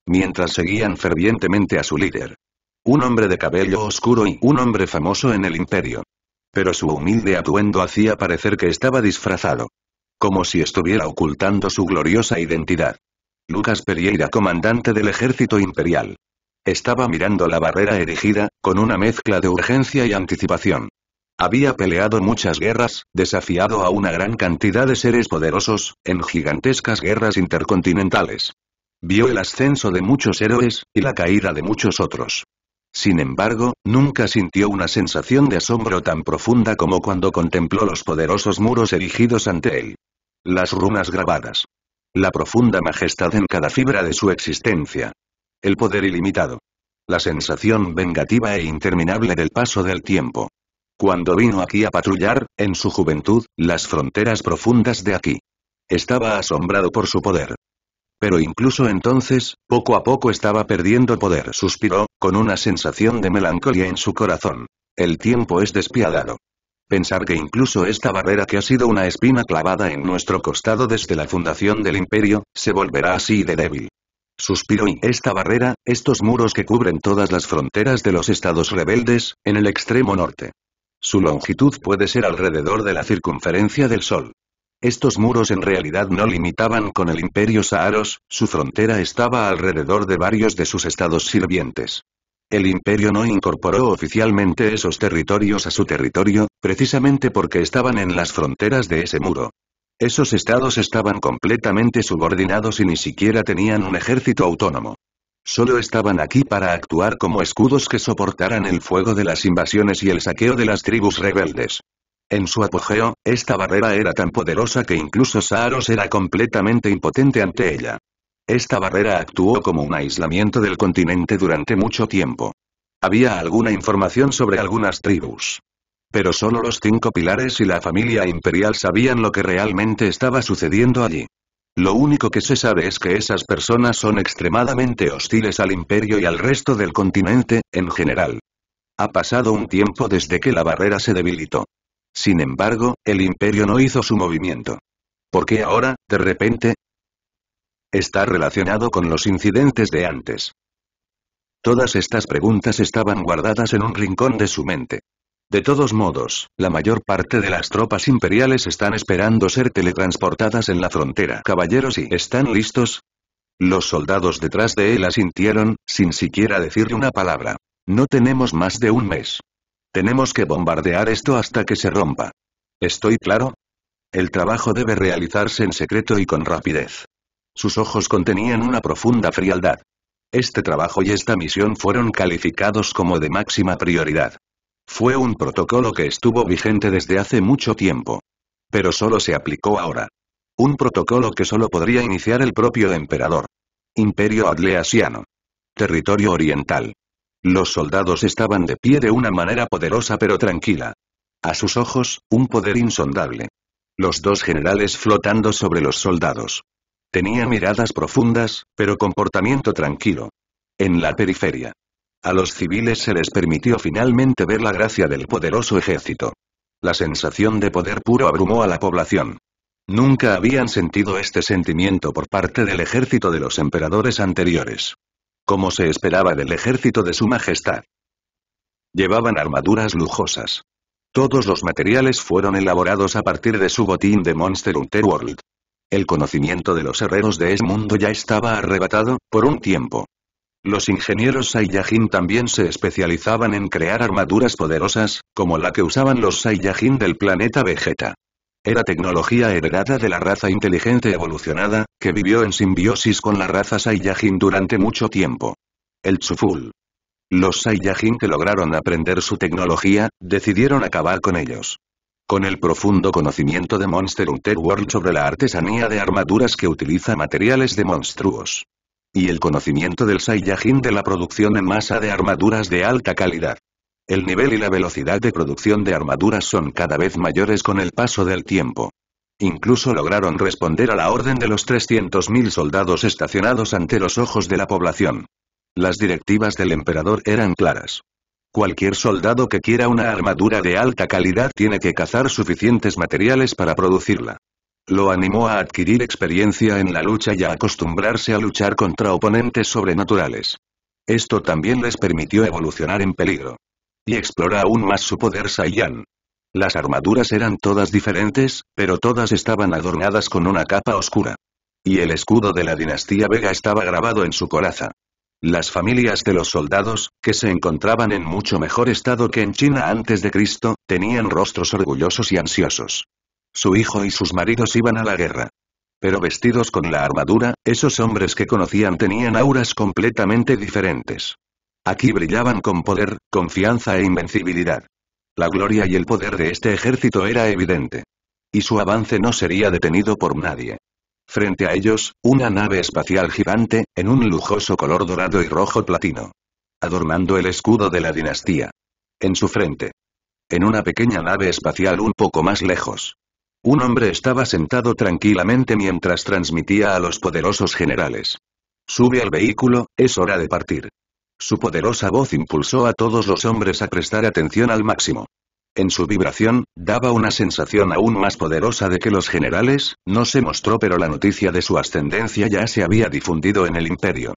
Mientras seguían fervientemente a su líder. Un hombre de cabello oscuro y un hombre famoso en el imperio. Pero su humilde atuendo hacía parecer que estaba disfrazado. Como si estuviera ocultando su gloriosa identidad. Lucas Pereira, comandante del ejército imperial. Estaba mirando la barrera erigida, con una mezcla de urgencia y anticipación. Había peleado muchas guerras, desafiado a una gran cantidad de seres poderosos, en gigantescas guerras intercontinentales. Vio el ascenso de muchos héroes, y la caída de muchos otros. Sin embargo, nunca sintió una sensación de asombro tan profunda como cuando contempló los poderosos muros erigidos ante él. Las runas grabadas. La profunda majestad en cada fibra de su existencia. El poder ilimitado. La sensación vengativa e interminable del paso del tiempo. Cuando vino aquí a patrullar, en su juventud, las fronteras profundas de aquí. Estaba asombrado por su poder. Pero incluso entonces, poco a poco estaba perdiendo poder. Suspiró, con una sensación de melancolía en su corazón. El tiempo es despiadado. Pensar que incluso esta barrera que ha sido una espina clavada en nuestro costado desde la fundación del imperio, se volverá así de débil. Suspiro y esta barrera, estos muros que cubren todas las fronteras de los estados rebeldes, en el extremo norte. Su longitud puede ser alrededor de la circunferencia del Sol. Estos muros en realidad no limitaban con el imperio Saharos, su frontera estaba alrededor de varios de sus estados sirvientes. El imperio no incorporó oficialmente esos territorios a su territorio, precisamente porque estaban en las fronteras de ese muro. Esos estados estaban completamente subordinados y ni siquiera tenían un ejército autónomo. Solo estaban aquí para actuar como escudos que soportaran el fuego de las invasiones y el saqueo de las tribus rebeldes. En su apogeo, esta barrera era tan poderosa que incluso Saaros era completamente impotente ante ella. Esta barrera actuó como un aislamiento del continente durante mucho tiempo. Había alguna información sobre algunas tribus. Pero solo los cinco pilares y la familia imperial sabían lo que realmente estaba sucediendo allí. Lo único que se sabe es que esas personas son extremadamente hostiles al imperio y al resto del continente, en general. Ha pasado un tiempo desde que la barrera se debilitó. Sin embargo, el imperio no hizo su movimiento. ¿Por qué ahora, de repente? Está relacionado con los incidentes de antes. Todas estas preguntas estaban guardadas en un rincón de su mente. De todos modos, la mayor parte de las tropas imperiales están esperando ser teletransportadas en la frontera. Caballeros, ¿y están listos? Los soldados detrás de él asintieron, sin siquiera decirle una palabra. No tenemos más de un mes. Tenemos que bombardear esto hasta que se rompa. ¿Estoy claro? El trabajo debe realizarse en secreto y con rapidez. Sus ojos contenían una profunda frialdad. Este trabajo y esta misión fueron calificados como de máxima prioridad. Fue un protocolo que estuvo vigente desde hace mucho tiempo. Pero solo se aplicó ahora. Un protocolo que solo podría iniciar el propio emperador. Imperio Adleasiano. Territorio Oriental. Los soldados estaban de pie de una manera poderosa pero tranquila. A sus ojos, un poder insondable. Los dos generales flotando sobre los soldados. Tenía miradas profundas, pero comportamiento tranquilo. En la periferia. A los civiles se les permitió finalmente ver la gracia del poderoso ejército. La sensación de poder puro abrumó a la población. Nunca habían sentido este sentimiento por parte del ejército de los emperadores anteriores como se esperaba del ejército de su majestad. Llevaban armaduras lujosas. Todos los materiales fueron elaborados a partir de su botín de Monster Hunter World. El conocimiento de los herreros de ese mundo ya estaba arrebatado, por un tiempo. Los ingenieros Saiyajin también se especializaban en crear armaduras poderosas, como la que usaban los Saiyajin del planeta Vegeta. Era tecnología heredada de la raza inteligente evolucionada, que vivió en simbiosis con la raza Saiyajin durante mucho tiempo. El Chuful. Los Saiyajin que lograron aprender su tecnología, decidieron acabar con ellos. Con el profundo conocimiento de Monster Hunter World sobre la artesanía de armaduras que utiliza materiales de monstruos. Y el conocimiento del Saiyajin de la producción en masa de armaduras de alta calidad. El nivel y la velocidad de producción de armaduras son cada vez mayores con el paso del tiempo. Incluso lograron responder a la orden de los 300.000 soldados estacionados ante los ojos de la población. Las directivas del emperador eran claras. Cualquier soldado que quiera una armadura de alta calidad tiene que cazar suficientes materiales para producirla. Lo animó a adquirir experiencia en la lucha y a acostumbrarse a luchar contra oponentes sobrenaturales. Esto también les permitió evolucionar en peligro y explora aún más su poder Saiyan. Las armaduras eran todas diferentes, pero todas estaban adornadas con una capa oscura. Y el escudo de la dinastía Vega estaba grabado en su coraza. Las familias de los soldados, que se encontraban en mucho mejor estado que en China antes de Cristo, tenían rostros orgullosos y ansiosos. Su hijo y sus maridos iban a la guerra. Pero vestidos con la armadura, esos hombres que conocían tenían auras completamente diferentes. Aquí brillaban con poder, confianza e invencibilidad. La gloria y el poder de este ejército era evidente. Y su avance no sería detenido por nadie. Frente a ellos, una nave espacial gigante, en un lujoso color dorado y rojo platino. Adornando el escudo de la dinastía. En su frente. En una pequeña nave espacial un poco más lejos. Un hombre estaba sentado tranquilamente mientras transmitía a los poderosos generales. Sube al vehículo, es hora de partir. Su poderosa voz impulsó a todos los hombres a prestar atención al máximo. En su vibración, daba una sensación aún más poderosa de que los generales, no se mostró pero la noticia de su ascendencia ya se había difundido en el imperio.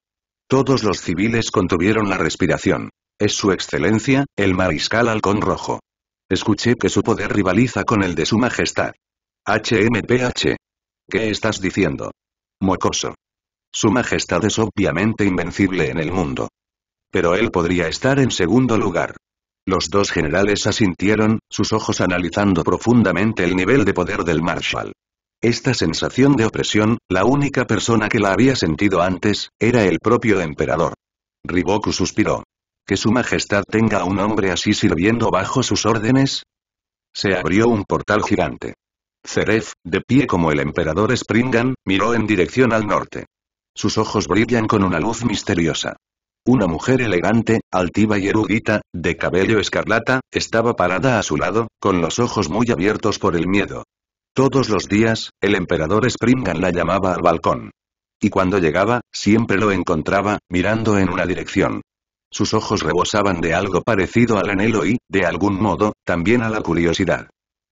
Todos los civiles contuvieron la respiración. Es su excelencia, el mariscal halcón rojo. Escuché que su poder rivaliza con el de su majestad. HMPH. ¿Qué estás diciendo? Mocoso. Su majestad es obviamente invencible en el mundo. Pero él podría estar en segundo lugar. Los dos generales asintieron, sus ojos analizando profundamente el nivel de poder del Marshal. Esta sensación de opresión, la única persona que la había sentido antes, era el propio emperador. Riboku suspiró. ¿Que su majestad tenga a un hombre así sirviendo bajo sus órdenes? Se abrió un portal gigante. Ceref, de pie como el emperador Springan, miró en dirección al norte. Sus ojos brillan con una luz misteriosa. Una mujer elegante, altiva y erudita, de cabello escarlata, estaba parada a su lado, con los ojos muy abiertos por el miedo. Todos los días, el emperador Springan la llamaba al balcón. Y cuando llegaba, siempre lo encontraba, mirando en una dirección. Sus ojos rebosaban de algo parecido al anhelo y, de algún modo, también a la curiosidad.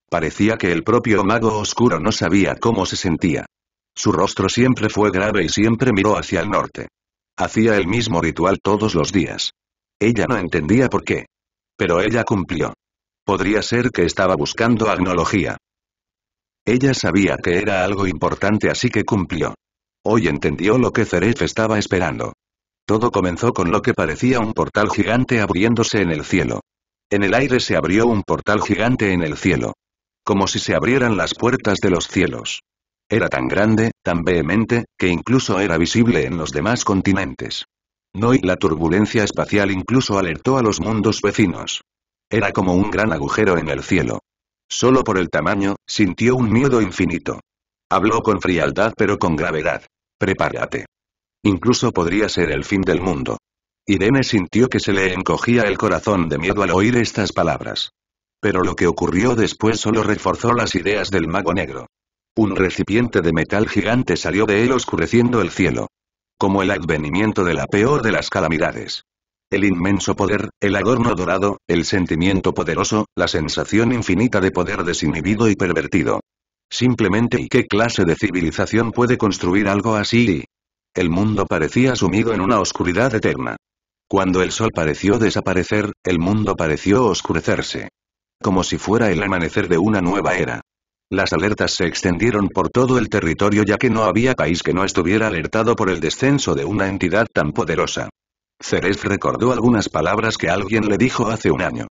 Parecía que el propio mago oscuro no sabía cómo se sentía. Su rostro siempre fue grave y siempre miró hacia el norte. Hacía el mismo ritual todos los días. Ella no entendía por qué. Pero ella cumplió. Podría ser que estaba buscando agnología. Ella sabía que era algo importante así que cumplió. Hoy entendió lo que Ceref estaba esperando. Todo comenzó con lo que parecía un portal gigante abriéndose en el cielo. En el aire se abrió un portal gigante en el cielo. Como si se abrieran las puertas de los cielos. Era tan grande, tan vehemente, que incluso era visible en los demás continentes. No y la turbulencia espacial incluso alertó a los mundos vecinos. Era como un gran agujero en el cielo. Solo por el tamaño, sintió un miedo infinito. Habló con frialdad pero con gravedad. Prepárate. Incluso podría ser el fin del mundo. Irene sintió que se le encogía el corazón de miedo al oír estas palabras. Pero lo que ocurrió después solo reforzó las ideas del mago negro. Un recipiente de metal gigante salió de él oscureciendo el cielo. Como el advenimiento de la peor de las calamidades. El inmenso poder, el adorno dorado, el sentimiento poderoso, la sensación infinita de poder desinhibido y pervertido. Simplemente ¿y qué clase de civilización puede construir algo así? El mundo parecía sumido en una oscuridad eterna. Cuando el sol pareció desaparecer, el mundo pareció oscurecerse. Como si fuera el amanecer de una nueva era. Las alertas se extendieron por todo el territorio ya que no había país que no estuviera alertado por el descenso de una entidad tan poderosa. Cerez recordó algunas palabras que alguien le dijo hace un año.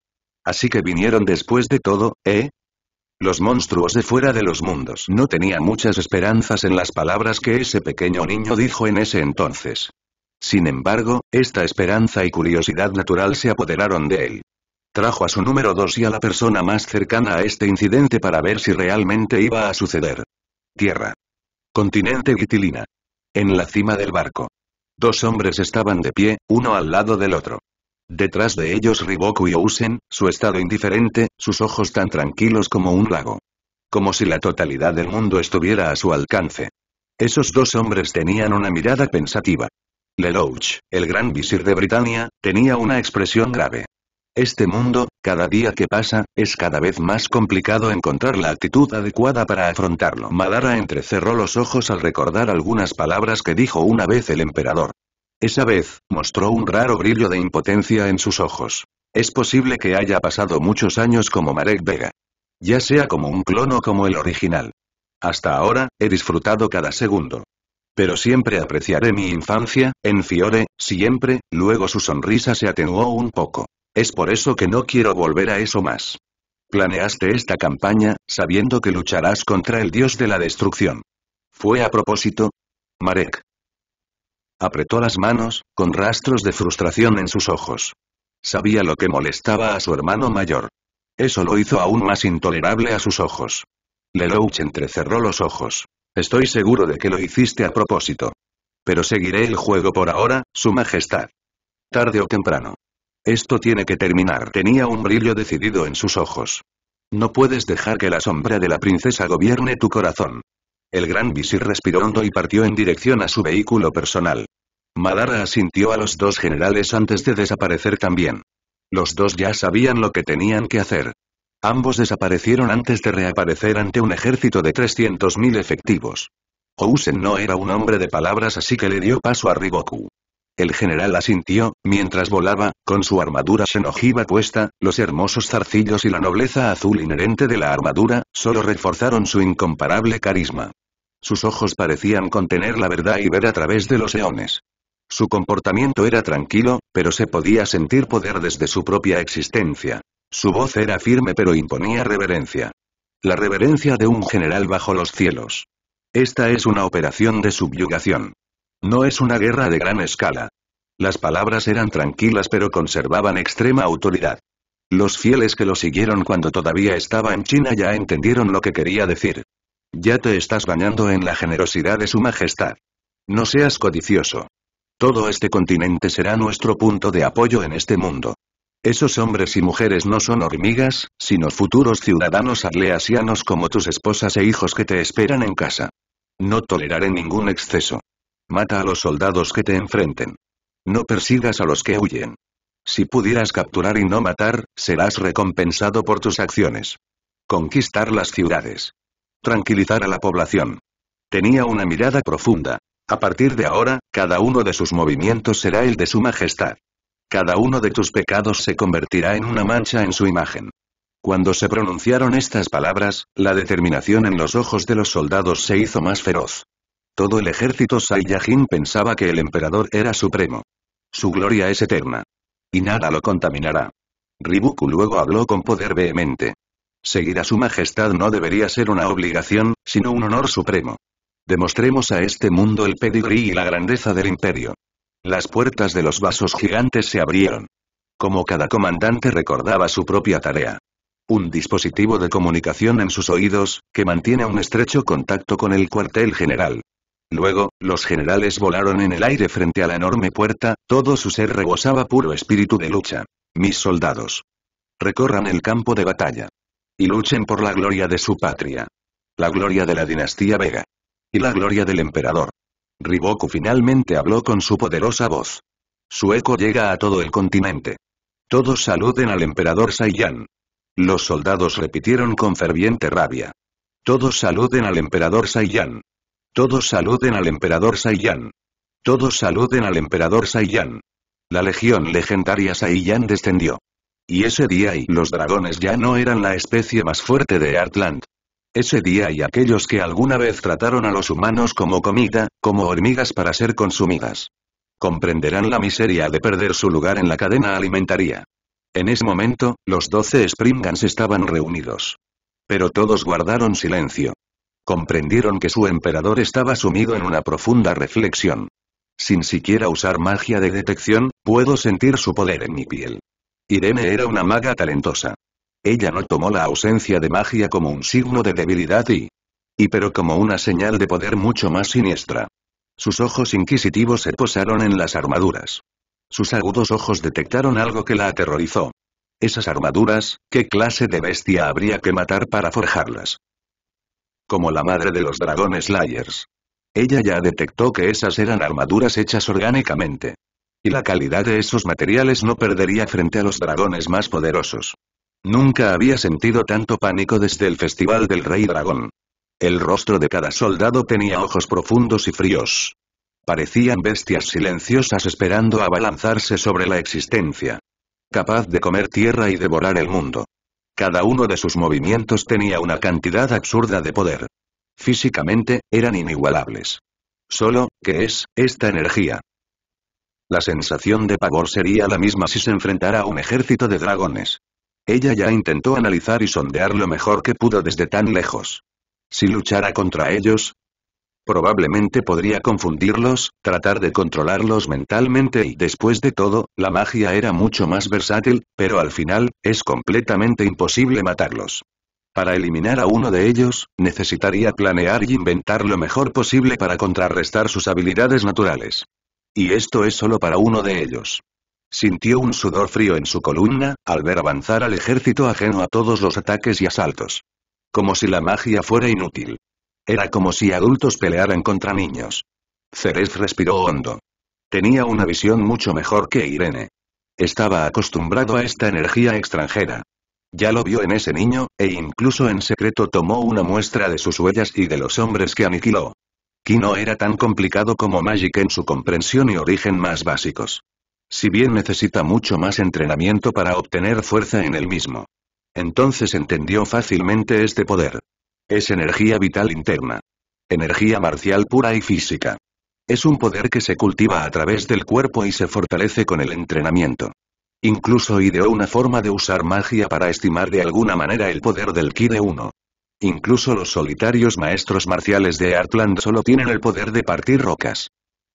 Así que vinieron después de todo, ¿eh? Los monstruos de fuera de los mundos no tenía muchas esperanzas en las palabras que ese pequeño niño dijo en ese entonces. Sin embargo, esta esperanza y curiosidad natural se apoderaron de él. Trajo a su número 2 y a la persona más cercana a este incidente para ver si realmente iba a suceder. Tierra. Continente vitilina En la cima del barco. Dos hombres estaban de pie, uno al lado del otro. Detrás de ellos Riboku y usen su estado indiferente, sus ojos tan tranquilos como un lago. Como si la totalidad del mundo estuviera a su alcance. Esos dos hombres tenían una mirada pensativa. Lelouch, el gran visir de Britania, tenía una expresión grave. Este mundo, cada día que pasa, es cada vez más complicado encontrar la actitud adecuada para afrontarlo. Madara entrecerró los ojos al recordar algunas palabras que dijo una vez el emperador. Esa vez, mostró un raro brillo de impotencia en sus ojos. Es posible que haya pasado muchos años como Marek Vega. Ya sea como un clono o como el original. Hasta ahora, he disfrutado cada segundo. Pero siempre apreciaré mi infancia, en Fiore, siempre, luego su sonrisa se atenuó un poco. Es por eso que no quiero volver a eso más. Planeaste esta campaña, sabiendo que lucharás contra el dios de la destrucción. ¿Fue a propósito? Marek. Apretó las manos, con rastros de frustración en sus ojos. Sabía lo que molestaba a su hermano mayor. Eso lo hizo aún más intolerable a sus ojos. Lelouch entrecerró los ojos. Estoy seguro de que lo hiciste a propósito. Pero seguiré el juego por ahora, Su Majestad. Tarde o temprano. Esto tiene que terminar. Tenía un brillo decidido en sus ojos. No puedes dejar que la sombra de la princesa gobierne tu corazón. El gran visir respiró hondo y partió en dirección a su vehículo personal. Madara asintió a los dos generales antes de desaparecer también. Los dos ya sabían lo que tenían que hacer. Ambos desaparecieron antes de reaparecer ante un ejército de 300.000 efectivos. Ousen no era un hombre de palabras así que le dio paso a Riboku. El general asintió, mientras volaba, con su armadura senojiva puesta, los hermosos zarcillos y la nobleza azul inherente de la armadura, solo reforzaron su incomparable carisma. Sus ojos parecían contener la verdad y ver a través de los eones. Su comportamiento era tranquilo, pero se podía sentir poder desde su propia existencia. Su voz era firme pero imponía reverencia. La reverencia de un general bajo los cielos. Esta es una operación de subyugación. No es una guerra de gran escala. Las palabras eran tranquilas pero conservaban extrema autoridad. Los fieles que lo siguieron cuando todavía estaba en China ya entendieron lo que quería decir. Ya te estás bañando en la generosidad de su majestad. No seas codicioso. Todo este continente será nuestro punto de apoyo en este mundo. Esos hombres y mujeres no son hormigas, sino futuros ciudadanos atleasianos como tus esposas e hijos que te esperan en casa. No toleraré ningún exceso. Mata a los soldados que te enfrenten. No persigas a los que huyen. Si pudieras capturar y no matar, serás recompensado por tus acciones. Conquistar las ciudades. Tranquilizar a la población. Tenía una mirada profunda. A partir de ahora, cada uno de sus movimientos será el de su majestad. Cada uno de tus pecados se convertirá en una mancha en su imagen. Cuando se pronunciaron estas palabras, la determinación en los ojos de los soldados se hizo más feroz. Todo el ejército Saiyajin pensaba que el emperador era supremo. Su gloria es eterna. Y nada lo contaminará. Ribuku luego habló con poder vehemente. Seguir a su majestad no debería ser una obligación, sino un honor supremo. Demostremos a este mundo el pedigrí y la grandeza del imperio. Las puertas de los vasos gigantes se abrieron. Como cada comandante recordaba su propia tarea. Un dispositivo de comunicación en sus oídos, que mantiene un estrecho contacto con el cuartel general. Luego, los generales volaron en el aire frente a la enorme puerta, todo su ser rebosaba puro espíritu de lucha. Mis soldados. Recorran el campo de batalla. Y luchen por la gloria de su patria. La gloria de la dinastía Vega. Y la gloria del emperador. Riboku finalmente habló con su poderosa voz. Su eco llega a todo el continente. Todos saluden al emperador Saiyan. Los soldados repitieron con ferviente rabia. Todos saluden al emperador Saiyan. Todos saluden al emperador Saiyan. Todos saluden al emperador Saiyan. La legión legendaria Saiyan descendió. Y ese día y los dragones ya no eran la especie más fuerte de Artland. Ese día y aquellos que alguna vez trataron a los humanos como comida, como hormigas para ser consumidas. Comprenderán la miseria de perder su lugar en la cadena alimentaria. En ese momento, los doce Springans estaban reunidos. Pero todos guardaron silencio. Comprendieron que su emperador estaba sumido en una profunda reflexión. Sin siquiera usar magia de detección, puedo sentir su poder en mi piel. Irene era una maga talentosa. Ella no tomó la ausencia de magia como un signo de debilidad y... y pero como una señal de poder mucho más siniestra. Sus ojos inquisitivos se posaron en las armaduras. Sus agudos ojos detectaron algo que la aterrorizó. Esas armaduras, ¿qué clase de bestia habría que matar para forjarlas? como la madre de los dragones Slayers. Ella ya detectó que esas eran armaduras hechas orgánicamente. Y la calidad de esos materiales no perdería frente a los dragones más poderosos. Nunca había sentido tanto pánico desde el Festival del Rey Dragón. El rostro de cada soldado tenía ojos profundos y fríos. Parecían bestias silenciosas esperando abalanzarse sobre la existencia. Capaz de comer tierra y devorar el mundo. Cada uno de sus movimientos tenía una cantidad absurda de poder. Físicamente, eran inigualables. Solo, ¿qué es, esta energía? La sensación de pavor sería la misma si se enfrentara a un ejército de dragones. Ella ya intentó analizar y sondear lo mejor que pudo desde tan lejos. Si luchara contra ellos, Probablemente podría confundirlos, tratar de controlarlos mentalmente y después de todo, la magia era mucho más versátil, pero al final, es completamente imposible matarlos. Para eliminar a uno de ellos, necesitaría planear y inventar lo mejor posible para contrarrestar sus habilidades naturales. Y esto es solo para uno de ellos. Sintió un sudor frío en su columna, al ver avanzar al ejército ajeno a todos los ataques y asaltos. Como si la magia fuera inútil. Era como si adultos pelearan contra niños. Ceres respiró hondo. Tenía una visión mucho mejor que Irene. Estaba acostumbrado a esta energía extranjera. Ya lo vio en ese niño, e incluso en secreto tomó una muestra de sus huellas y de los hombres que aniquiló. Kino era tan complicado como Magic en su comprensión y origen más básicos. Si bien necesita mucho más entrenamiento para obtener fuerza en él mismo. Entonces entendió fácilmente este poder. Es energía vital interna. Energía marcial pura y física. Es un poder que se cultiva a través del cuerpo y se fortalece con el entrenamiento. Incluso ideó una forma de usar magia para estimar de alguna manera el poder del ki de uno. Incluso los solitarios maestros marciales de Artland solo tienen el poder de partir rocas.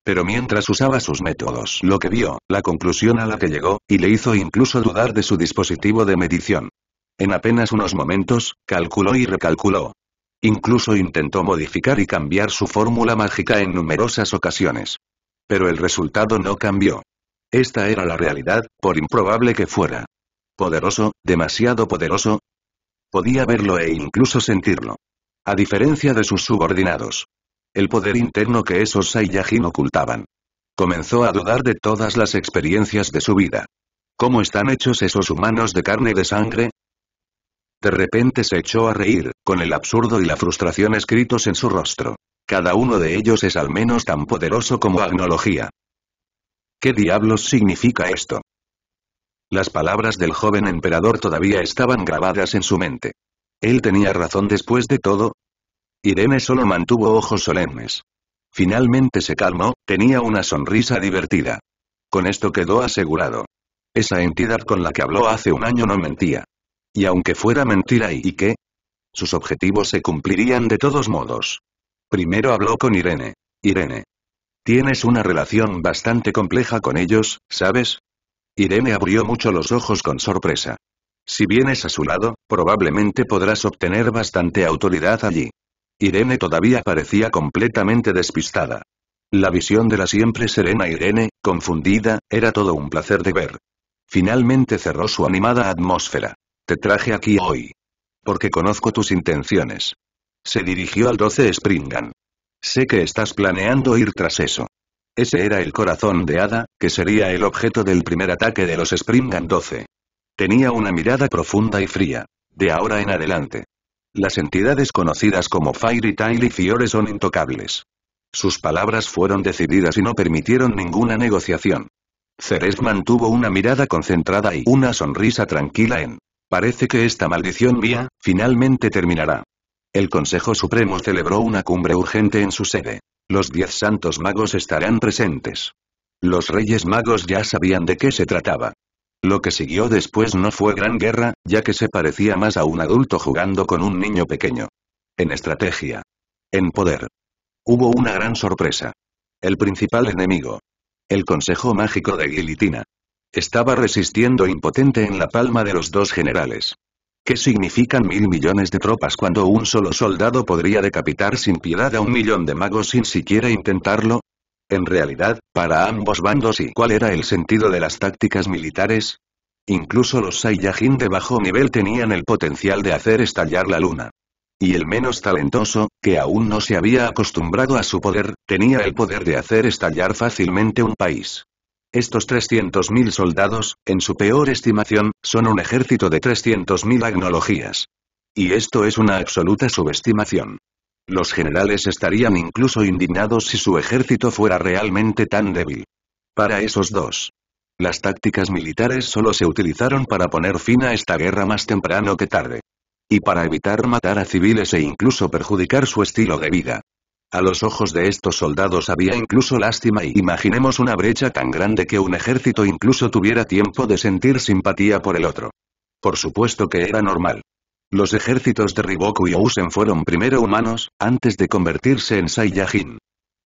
Pero mientras usaba sus métodos, lo que vio, la conclusión a la que llegó, y le hizo incluso dudar de su dispositivo de medición. En apenas unos momentos, calculó y recalculó, Incluso intentó modificar y cambiar su fórmula mágica en numerosas ocasiones. Pero el resultado no cambió. Esta era la realidad, por improbable que fuera. Poderoso, demasiado poderoso. Podía verlo e incluso sentirlo. A diferencia de sus subordinados. El poder interno que esos Saiyajin ocultaban. Comenzó a dudar de todas las experiencias de su vida. ¿Cómo están hechos esos humanos de carne y de sangre? De repente se echó a reír, con el absurdo y la frustración escritos en su rostro. Cada uno de ellos es al menos tan poderoso como agnología. ¿Qué diablos significa esto? Las palabras del joven emperador todavía estaban grabadas en su mente. Él tenía razón después de todo. Irene solo mantuvo ojos solemnes. Finalmente se calmó, tenía una sonrisa divertida. Con esto quedó asegurado. Esa entidad con la que habló hace un año no mentía. Y aunque fuera mentira y ¿qué? sus objetivos se cumplirían de todos modos. Primero habló con Irene. Irene. Tienes una relación bastante compleja con ellos, ¿sabes? Irene abrió mucho los ojos con sorpresa. Si vienes a su lado, probablemente podrás obtener bastante autoridad allí. Irene todavía parecía completamente despistada. La visión de la siempre serena Irene, confundida, era todo un placer de ver. Finalmente cerró su animada atmósfera. Te traje aquí hoy. Porque conozco tus intenciones. Se dirigió al 12 Springan. Sé que estás planeando ir tras eso. Ese era el corazón de Ada, que sería el objeto del primer ataque de los Springan 12. Tenía una mirada profunda y fría. De ahora en adelante. Las entidades conocidas como y Tail y Fiore son intocables. Sus palabras fueron decididas y no permitieron ninguna negociación. Ceres mantuvo una mirada concentrada y una sonrisa tranquila en Parece que esta maldición vía, finalmente terminará. El Consejo Supremo celebró una cumbre urgente en su sede. Los diez santos magos estarán presentes. Los reyes magos ya sabían de qué se trataba. Lo que siguió después no fue gran guerra, ya que se parecía más a un adulto jugando con un niño pequeño. En estrategia. En poder. Hubo una gran sorpresa. El principal enemigo. El Consejo Mágico de Guilitina. Estaba resistiendo impotente en la palma de los dos generales. ¿Qué significan mil millones de tropas cuando un solo soldado podría decapitar sin piedad a un millón de magos sin siquiera intentarlo? En realidad, para ambos bandos y cuál era el sentido de las tácticas militares? Incluso los Saiyajin de bajo nivel tenían el potencial de hacer estallar la luna. Y el menos talentoso, que aún no se había acostumbrado a su poder, tenía el poder de hacer estallar fácilmente un país. Estos 300.000 soldados, en su peor estimación, son un ejército de 300.000 agnologías. Y esto es una absoluta subestimación. Los generales estarían incluso indignados si su ejército fuera realmente tan débil. Para esos dos. Las tácticas militares solo se utilizaron para poner fin a esta guerra más temprano que tarde. Y para evitar matar a civiles e incluso perjudicar su estilo de vida. A los ojos de estos soldados había incluso lástima y imaginemos una brecha tan grande que un ejército incluso tuviera tiempo de sentir simpatía por el otro. Por supuesto que era normal. Los ejércitos de Riboku y Ousen fueron primero humanos, antes de convertirse en Saiyajin.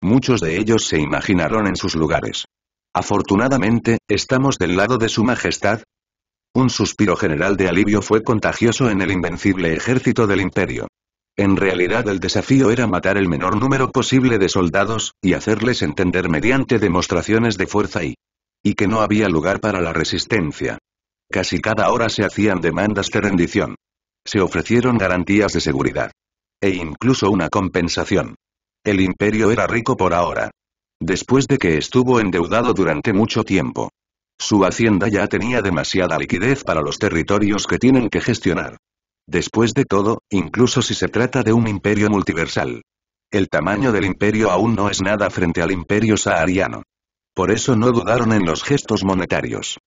Muchos de ellos se imaginaron en sus lugares. Afortunadamente, estamos del lado de su majestad. Un suspiro general de alivio fue contagioso en el invencible ejército del imperio. En realidad el desafío era matar el menor número posible de soldados, y hacerles entender mediante demostraciones de fuerza y, y que no había lugar para la resistencia. Casi cada hora se hacían demandas de rendición. Se ofrecieron garantías de seguridad. E incluso una compensación. El imperio era rico por ahora. Después de que estuvo endeudado durante mucho tiempo. Su hacienda ya tenía demasiada liquidez para los territorios que tienen que gestionar. Después de todo, incluso si se trata de un imperio multiversal. El tamaño del imperio aún no es nada frente al imperio sahariano. Por eso no dudaron en los gestos monetarios.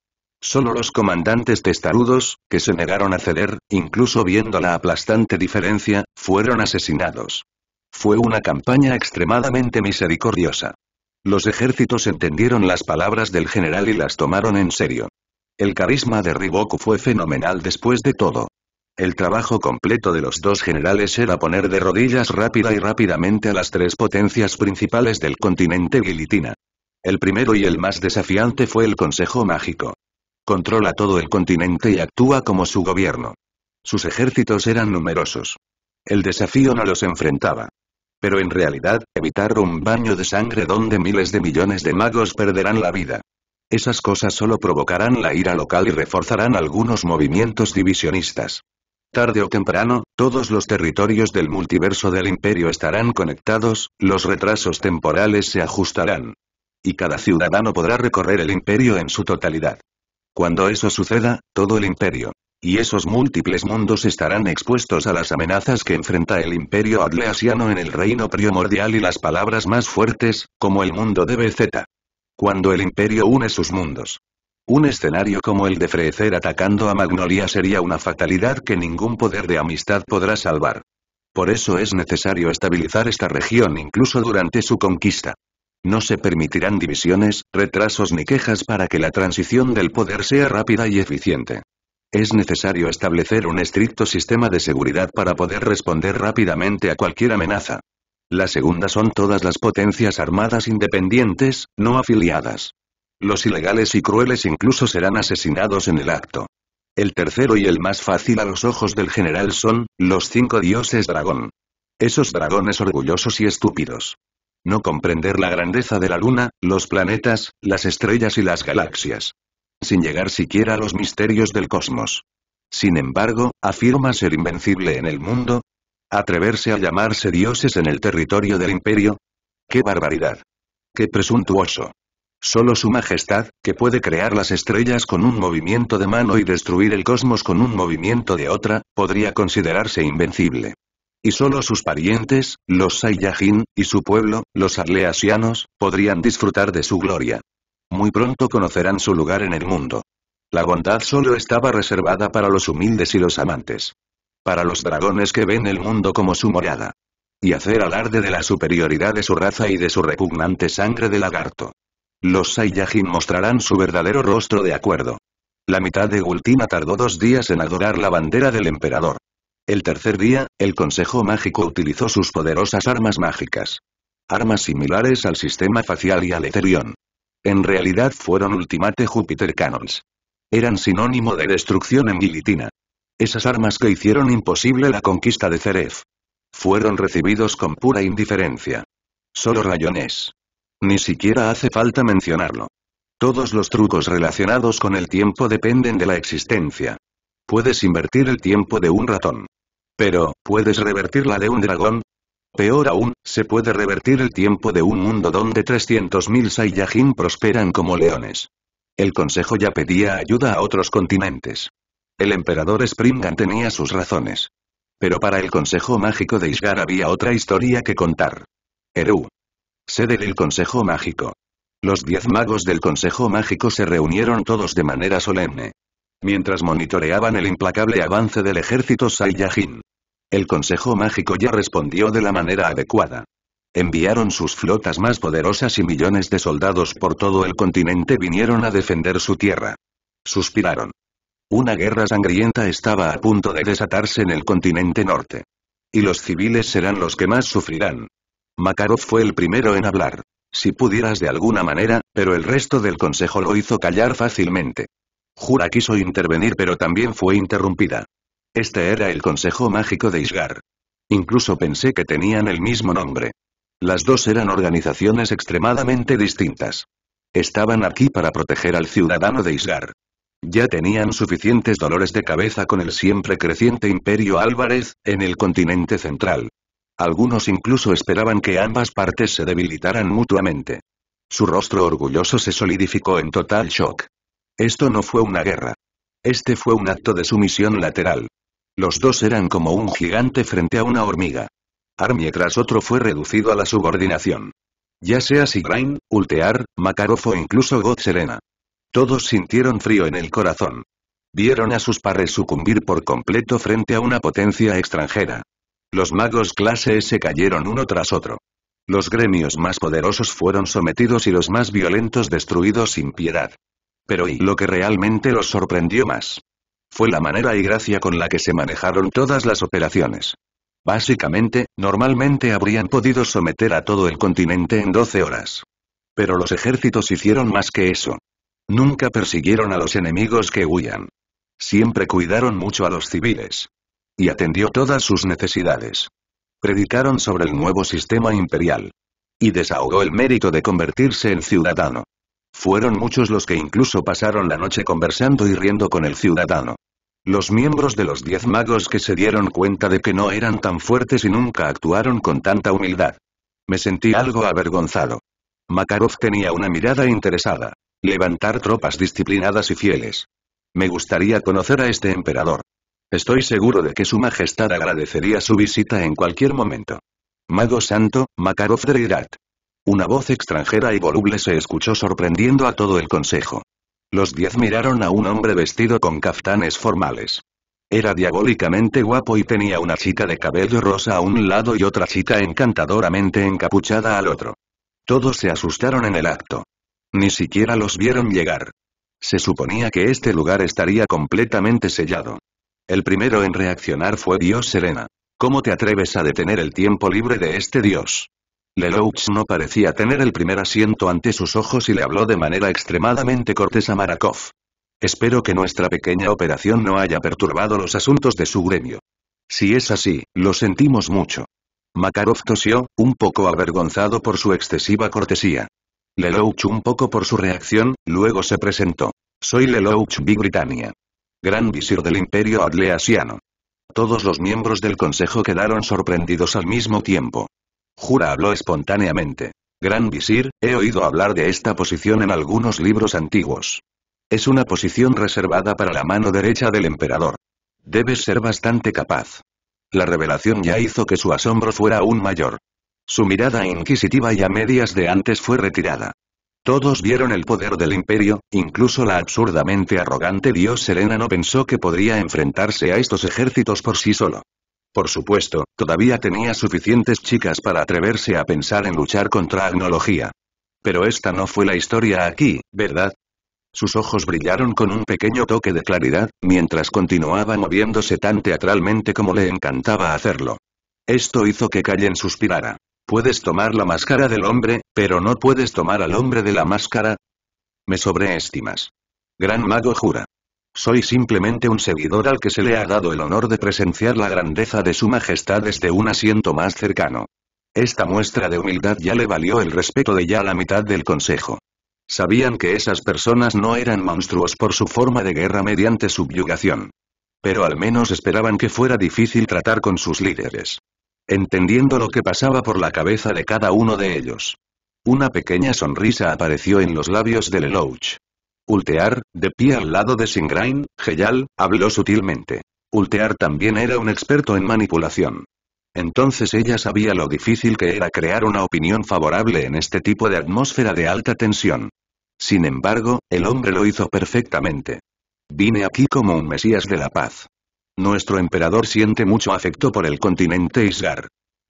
Solo los comandantes testarudos, que se negaron a ceder, incluso viendo la aplastante diferencia, fueron asesinados. Fue una campaña extremadamente misericordiosa. Los ejércitos entendieron las palabras del general y las tomaron en serio. El carisma de Riboku fue fenomenal después de todo. El trabajo completo de los dos generales era poner de rodillas rápida y rápidamente a las tres potencias principales del continente guilitina. El primero y el más desafiante fue el Consejo Mágico. Controla todo el continente y actúa como su gobierno. Sus ejércitos eran numerosos. El desafío no los enfrentaba. Pero en realidad, evitar un baño de sangre donde miles de millones de magos perderán la vida. Esas cosas solo provocarán la ira local y reforzarán algunos movimientos divisionistas. Tarde o temprano, todos los territorios del multiverso del imperio estarán conectados, los retrasos temporales se ajustarán. Y cada ciudadano podrá recorrer el imperio en su totalidad. Cuando eso suceda, todo el imperio, y esos múltiples mundos estarán expuestos a las amenazas que enfrenta el imperio atleasiano en el reino primordial y las palabras más fuertes, como el mundo de BZ. Cuando el imperio une sus mundos, un escenario como el de Frecer atacando a Magnolia sería una fatalidad que ningún poder de amistad podrá salvar. Por eso es necesario estabilizar esta región incluso durante su conquista. No se permitirán divisiones, retrasos ni quejas para que la transición del poder sea rápida y eficiente. Es necesario establecer un estricto sistema de seguridad para poder responder rápidamente a cualquier amenaza. La segunda son todas las potencias armadas independientes, no afiliadas. Los ilegales y crueles incluso serán asesinados en el acto. El tercero y el más fácil a los ojos del general son, los cinco dioses dragón. Esos dragones orgullosos y estúpidos. No comprender la grandeza de la luna, los planetas, las estrellas y las galaxias. Sin llegar siquiera a los misterios del cosmos. Sin embargo, afirma ser invencible en el mundo. ¿Atreverse a llamarse dioses en el territorio del imperio? ¡Qué barbaridad! ¡Qué presuntuoso! Sólo su majestad, que puede crear las estrellas con un movimiento de mano y destruir el cosmos con un movimiento de otra, podría considerarse invencible. Y solo sus parientes, los Saiyajin, y su pueblo, los Arleasianos, podrían disfrutar de su gloria. Muy pronto conocerán su lugar en el mundo. La bondad solo estaba reservada para los humildes y los amantes. Para los dragones que ven el mundo como su morada. Y hacer alarde de la superioridad de su raza y de su repugnante sangre de lagarto. Los Saiyajin mostrarán su verdadero rostro de acuerdo. La mitad de Ultima tardó dos días en adorar la bandera del emperador. El tercer día, el Consejo Mágico utilizó sus poderosas armas mágicas. Armas similares al sistema facial y al Ethereum. En realidad fueron Ultimate Júpiter Cannons. Eran sinónimo de destrucción en guillitina. Esas armas que hicieron imposible la conquista de Ceref. Fueron recibidos con pura indiferencia. Solo rayones, ni siquiera hace falta mencionarlo. Todos los trucos relacionados con el tiempo dependen de la existencia. Puedes invertir el tiempo de un ratón. Pero, ¿puedes revertir la de un dragón? Peor aún, se puede revertir el tiempo de un mundo donde 300.000 Saiyajin prosperan como leones. El consejo ya pedía ayuda a otros continentes. El emperador Springan tenía sus razones. Pero para el consejo mágico de Isgar había otra historia que contar. Eru, Sede del Consejo Mágico. Los diez magos del Consejo Mágico se reunieron todos de manera solemne. Mientras monitoreaban el implacable avance del ejército Saiyajin. El Consejo Mágico ya respondió de la manera adecuada. Enviaron sus flotas más poderosas y millones de soldados por todo el continente vinieron a defender su tierra. Suspiraron. Una guerra sangrienta estaba a punto de desatarse en el continente norte. Y los civiles serán los que más sufrirán, Makarov fue el primero en hablar. Si pudieras de alguna manera, pero el resto del consejo lo hizo callar fácilmente. Jura quiso intervenir pero también fue interrumpida. Este era el consejo mágico de Isgar. Incluso pensé que tenían el mismo nombre. Las dos eran organizaciones extremadamente distintas. Estaban aquí para proteger al ciudadano de Isgar. Ya tenían suficientes dolores de cabeza con el siempre creciente imperio Álvarez, en el continente central. Algunos incluso esperaban que ambas partes se debilitaran mutuamente. Su rostro orgulloso se solidificó en total shock. Esto no fue una guerra. Este fue un acto de sumisión lateral. Los dos eran como un gigante frente a una hormiga. Armie tras otro fue reducido a la subordinación. Ya sea Sigrain, Ultear, Makarov o incluso God Serena. Todos sintieron frío en el corazón. Vieron a sus pares sucumbir por completo frente a una potencia extranjera. Los magos clase S cayeron uno tras otro. Los gremios más poderosos fueron sometidos y los más violentos destruidos sin piedad. Pero y lo que realmente los sorprendió más. Fue la manera y gracia con la que se manejaron todas las operaciones. Básicamente, normalmente habrían podido someter a todo el continente en 12 horas. Pero los ejércitos hicieron más que eso. Nunca persiguieron a los enemigos que huían. Siempre cuidaron mucho a los civiles y atendió todas sus necesidades. Predicaron sobre el nuevo sistema imperial. Y desahogó el mérito de convertirse en ciudadano. Fueron muchos los que incluso pasaron la noche conversando y riendo con el ciudadano. Los miembros de los diez magos que se dieron cuenta de que no eran tan fuertes y nunca actuaron con tanta humildad. Me sentí algo avergonzado. Makarov tenía una mirada interesada. Levantar tropas disciplinadas y fieles. Me gustaría conocer a este emperador. Estoy seguro de que su majestad agradecería su visita en cualquier momento. Mago Santo, Makarov Dreirat. Una voz extranjera y voluble se escuchó sorprendiendo a todo el consejo. Los diez miraron a un hombre vestido con caftanes formales. Era diabólicamente guapo y tenía una chica de cabello rosa a un lado y otra chica encantadoramente encapuchada al otro. Todos se asustaron en el acto. Ni siquiera los vieron llegar. Se suponía que este lugar estaría completamente sellado. El primero en reaccionar fue Dios Serena. ¿Cómo te atreves a detener el tiempo libre de este Dios? Lelouch no parecía tener el primer asiento ante sus ojos y le habló de manera extremadamente cortés a Marakov. Espero que nuestra pequeña operación no haya perturbado los asuntos de su gremio. Si es así, lo sentimos mucho. Makarov tosió, un poco avergonzado por su excesiva cortesía. Lelouch un poco por su reacción, luego se presentó. Soy Lelouch Big Britannia gran visir del imperio Adleasiano. Todos los miembros del consejo quedaron sorprendidos al mismo tiempo. Jura habló espontáneamente. Gran visir, he oído hablar de esta posición en algunos libros antiguos. Es una posición reservada para la mano derecha del emperador. Debes ser bastante capaz. La revelación ya hizo que su asombro fuera aún mayor. Su mirada inquisitiva y a medias de antes fue retirada. Todos vieron el poder del imperio, incluso la absurdamente arrogante dios Serena no pensó que podría enfrentarse a estos ejércitos por sí solo. Por supuesto, todavía tenía suficientes chicas para atreverse a pensar en luchar contra Agnología. Pero esta no fue la historia aquí, ¿verdad? Sus ojos brillaron con un pequeño toque de claridad, mientras continuaba moviéndose tan teatralmente como le encantaba hacerlo. Esto hizo que Callen suspirara. Puedes tomar la máscara del hombre, pero no puedes tomar al hombre de la máscara. Me sobreestimas. Gran mago jura. Soy simplemente un seguidor al que se le ha dado el honor de presenciar la grandeza de su majestad desde un asiento más cercano. Esta muestra de humildad ya le valió el respeto de ya la mitad del consejo. Sabían que esas personas no eran monstruos por su forma de guerra mediante subyugación. Pero al menos esperaban que fuera difícil tratar con sus líderes entendiendo lo que pasaba por la cabeza de cada uno de ellos. Una pequeña sonrisa apareció en los labios de Lelouch. Ultear, de pie al lado de Singrain, Geyal, habló sutilmente. Ultear también era un experto en manipulación. Entonces ella sabía lo difícil que era crear una opinión favorable en este tipo de atmósfera de alta tensión. Sin embargo, el hombre lo hizo perfectamente. Vine aquí como un mesías de la paz. Nuestro emperador siente mucho afecto por el continente Isgar.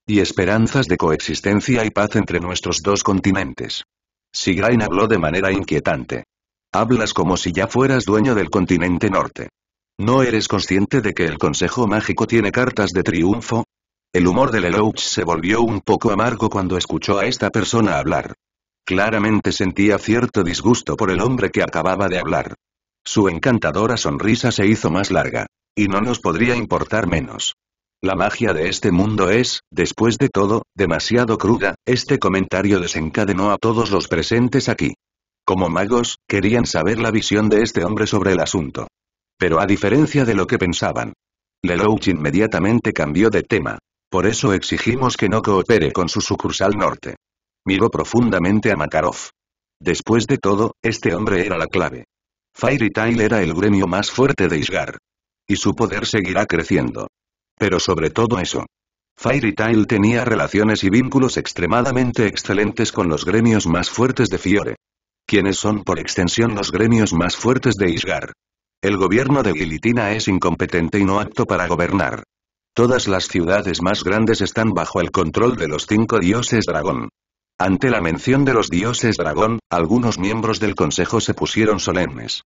Y esperanzas de coexistencia y paz entre nuestros dos continentes. Sigrain habló de manera inquietante. Hablas como si ya fueras dueño del continente norte. ¿No eres consciente de que el Consejo Mágico tiene cartas de triunfo? El humor de Lelouch se volvió un poco amargo cuando escuchó a esta persona hablar. Claramente sentía cierto disgusto por el hombre que acababa de hablar. Su encantadora sonrisa se hizo más larga. Y no nos podría importar menos. La magia de este mundo es, después de todo, demasiado cruda, este comentario desencadenó a todos los presentes aquí. Como magos, querían saber la visión de este hombre sobre el asunto. Pero a diferencia de lo que pensaban, Lelouch inmediatamente cambió de tema. Por eso exigimos que no coopere con su sucursal norte. Miró profundamente a Makarov. Después de todo, este hombre era la clave. Fairy Tail era el gremio más fuerte de Isgar. Y su poder seguirá creciendo. Pero sobre todo eso. Fairy Tail tenía relaciones y vínculos extremadamente excelentes con los gremios más fuertes de Fiore. Quienes son por extensión los gremios más fuertes de Isgar. El gobierno de Gilitina es incompetente y no apto para gobernar. Todas las ciudades más grandes están bajo el control de los cinco dioses dragón. Ante la mención de los dioses dragón, algunos miembros del consejo se pusieron solemnes.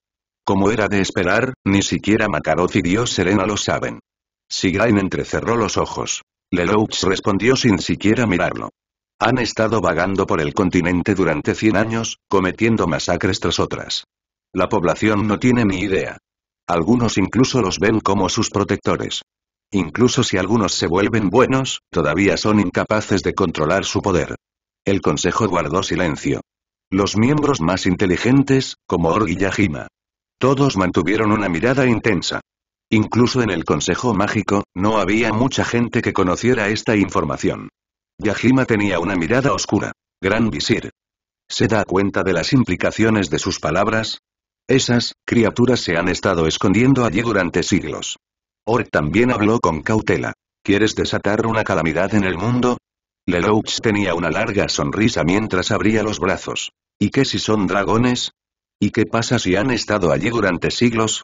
Como era de esperar, ni siquiera Makarov y Dios Serena lo saben. Sigrain entrecerró los ojos. Lelouch respondió sin siquiera mirarlo. Han estado vagando por el continente durante 100 años, cometiendo masacres tras otras. La población no tiene ni idea. Algunos incluso los ven como sus protectores. Incluso si algunos se vuelven buenos, todavía son incapaces de controlar su poder. El consejo guardó silencio. Los miembros más inteligentes, como Org y Yajima, todos mantuvieron una mirada intensa. Incluso en el Consejo Mágico, no había mucha gente que conociera esta información. Yajima tenía una mirada oscura. Gran visir. ¿Se da cuenta de las implicaciones de sus palabras? Esas criaturas se han estado escondiendo allí durante siglos. Or también habló con cautela. ¿Quieres desatar una calamidad en el mundo? Lelouch tenía una larga sonrisa mientras abría los brazos. ¿Y qué si son dragones? ¿Y qué pasa si han estado allí durante siglos?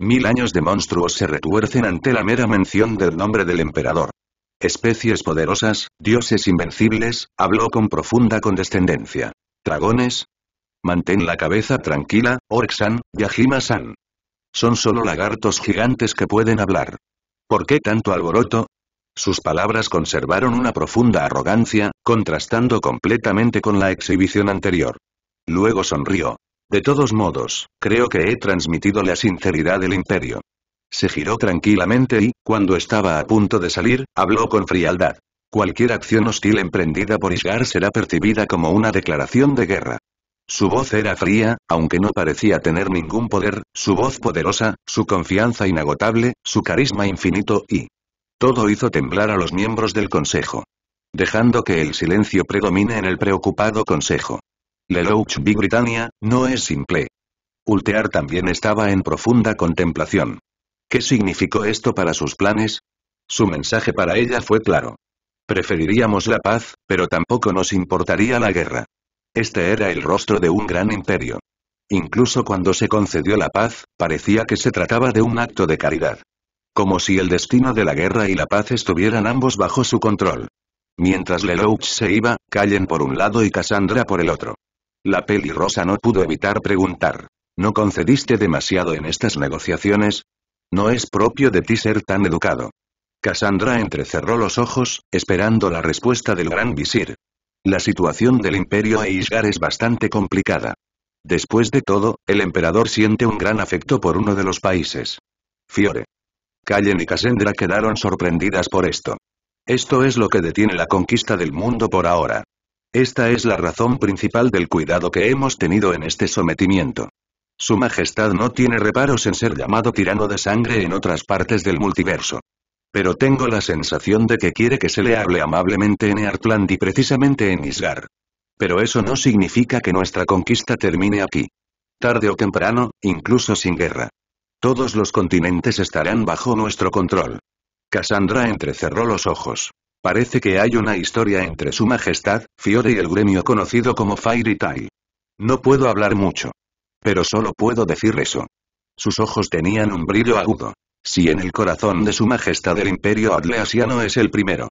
Mil años de monstruos se retuercen ante la mera mención del nombre del emperador. Especies poderosas, dioses invencibles, habló con profunda condescendencia. ¿Dragones? Mantén la cabeza tranquila, Orxan, Yajima-san. Son solo lagartos gigantes que pueden hablar. ¿Por qué tanto alboroto? Sus palabras conservaron una profunda arrogancia, contrastando completamente con la exhibición anterior. Luego sonrió. De todos modos, creo que he transmitido la sinceridad del imperio. Se giró tranquilamente y, cuando estaba a punto de salir, habló con frialdad. Cualquier acción hostil emprendida por Isgar será percibida como una declaración de guerra. Su voz era fría, aunque no parecía tener ningún poder, su voz poderosa, su confianza inagotable, su carisma infinito y... Todo hizo temblar a los miembros del consejo. Dejando que el silencio predomine en el preocupado consejo. Lelouch Big Britannia, no es simple. Ultear también estaba en profunda contemplación. ¿Qué significó esto para sus planes? Su mensaje para ella fue claro. Preferiríamos la paz, pero tampoco nos importaría la guerra. Este era el rostro de un gran imperio. Incluso cuando se concedió la paz, parecía que se trataba de un acto de caridad. Como si el destino de la guerra y la paz estuvieran ambos bajo su control. Mientras Lelouch se iba, Callen por un lado y Cassandra por el otro. La pelirrosa no pudo evitar preguntar. ¿No concediste demasiado en estas negociaciones? No es propio de ti ser tan educado. Cassandra entrecerró los ojos, esperando la respuesta del gran visir. La situación del imperio Aisgar es bastante complicada. Después de todo, el emperador siente un gran afecto por uno de los países. Fiore. Callen y Cassandra quedaron sorprendidas por esto. Esto es lo que detiene la conquista del mundo por ahora. Esta es la razón principal del cuidado que hemos tenido en este sometimiento. Su Majestad no tiene reparos en ser llamado tirano de sangre en otras partes del multiverso. Pero tengo la sensación de que quiere que se le hable amablemente en Eartland y precisamente en Isgar. Pero eso no significa que nuestra conquista termine aquí. Tarde o temprano, incluso sin guerra. Todos los continentes estarán bajo nuestro control. Cassandra entrecerró los ojos. Parece que hay una historia entre su majestad, Fiore y el gremio conocido como Fairy Tail. No puedo hablar mucho. Pero solo puedo decir eso. Sus ojos tenían un brillo agudo. Si en el corazón de su majestad el imperio Adleasiano es el primero.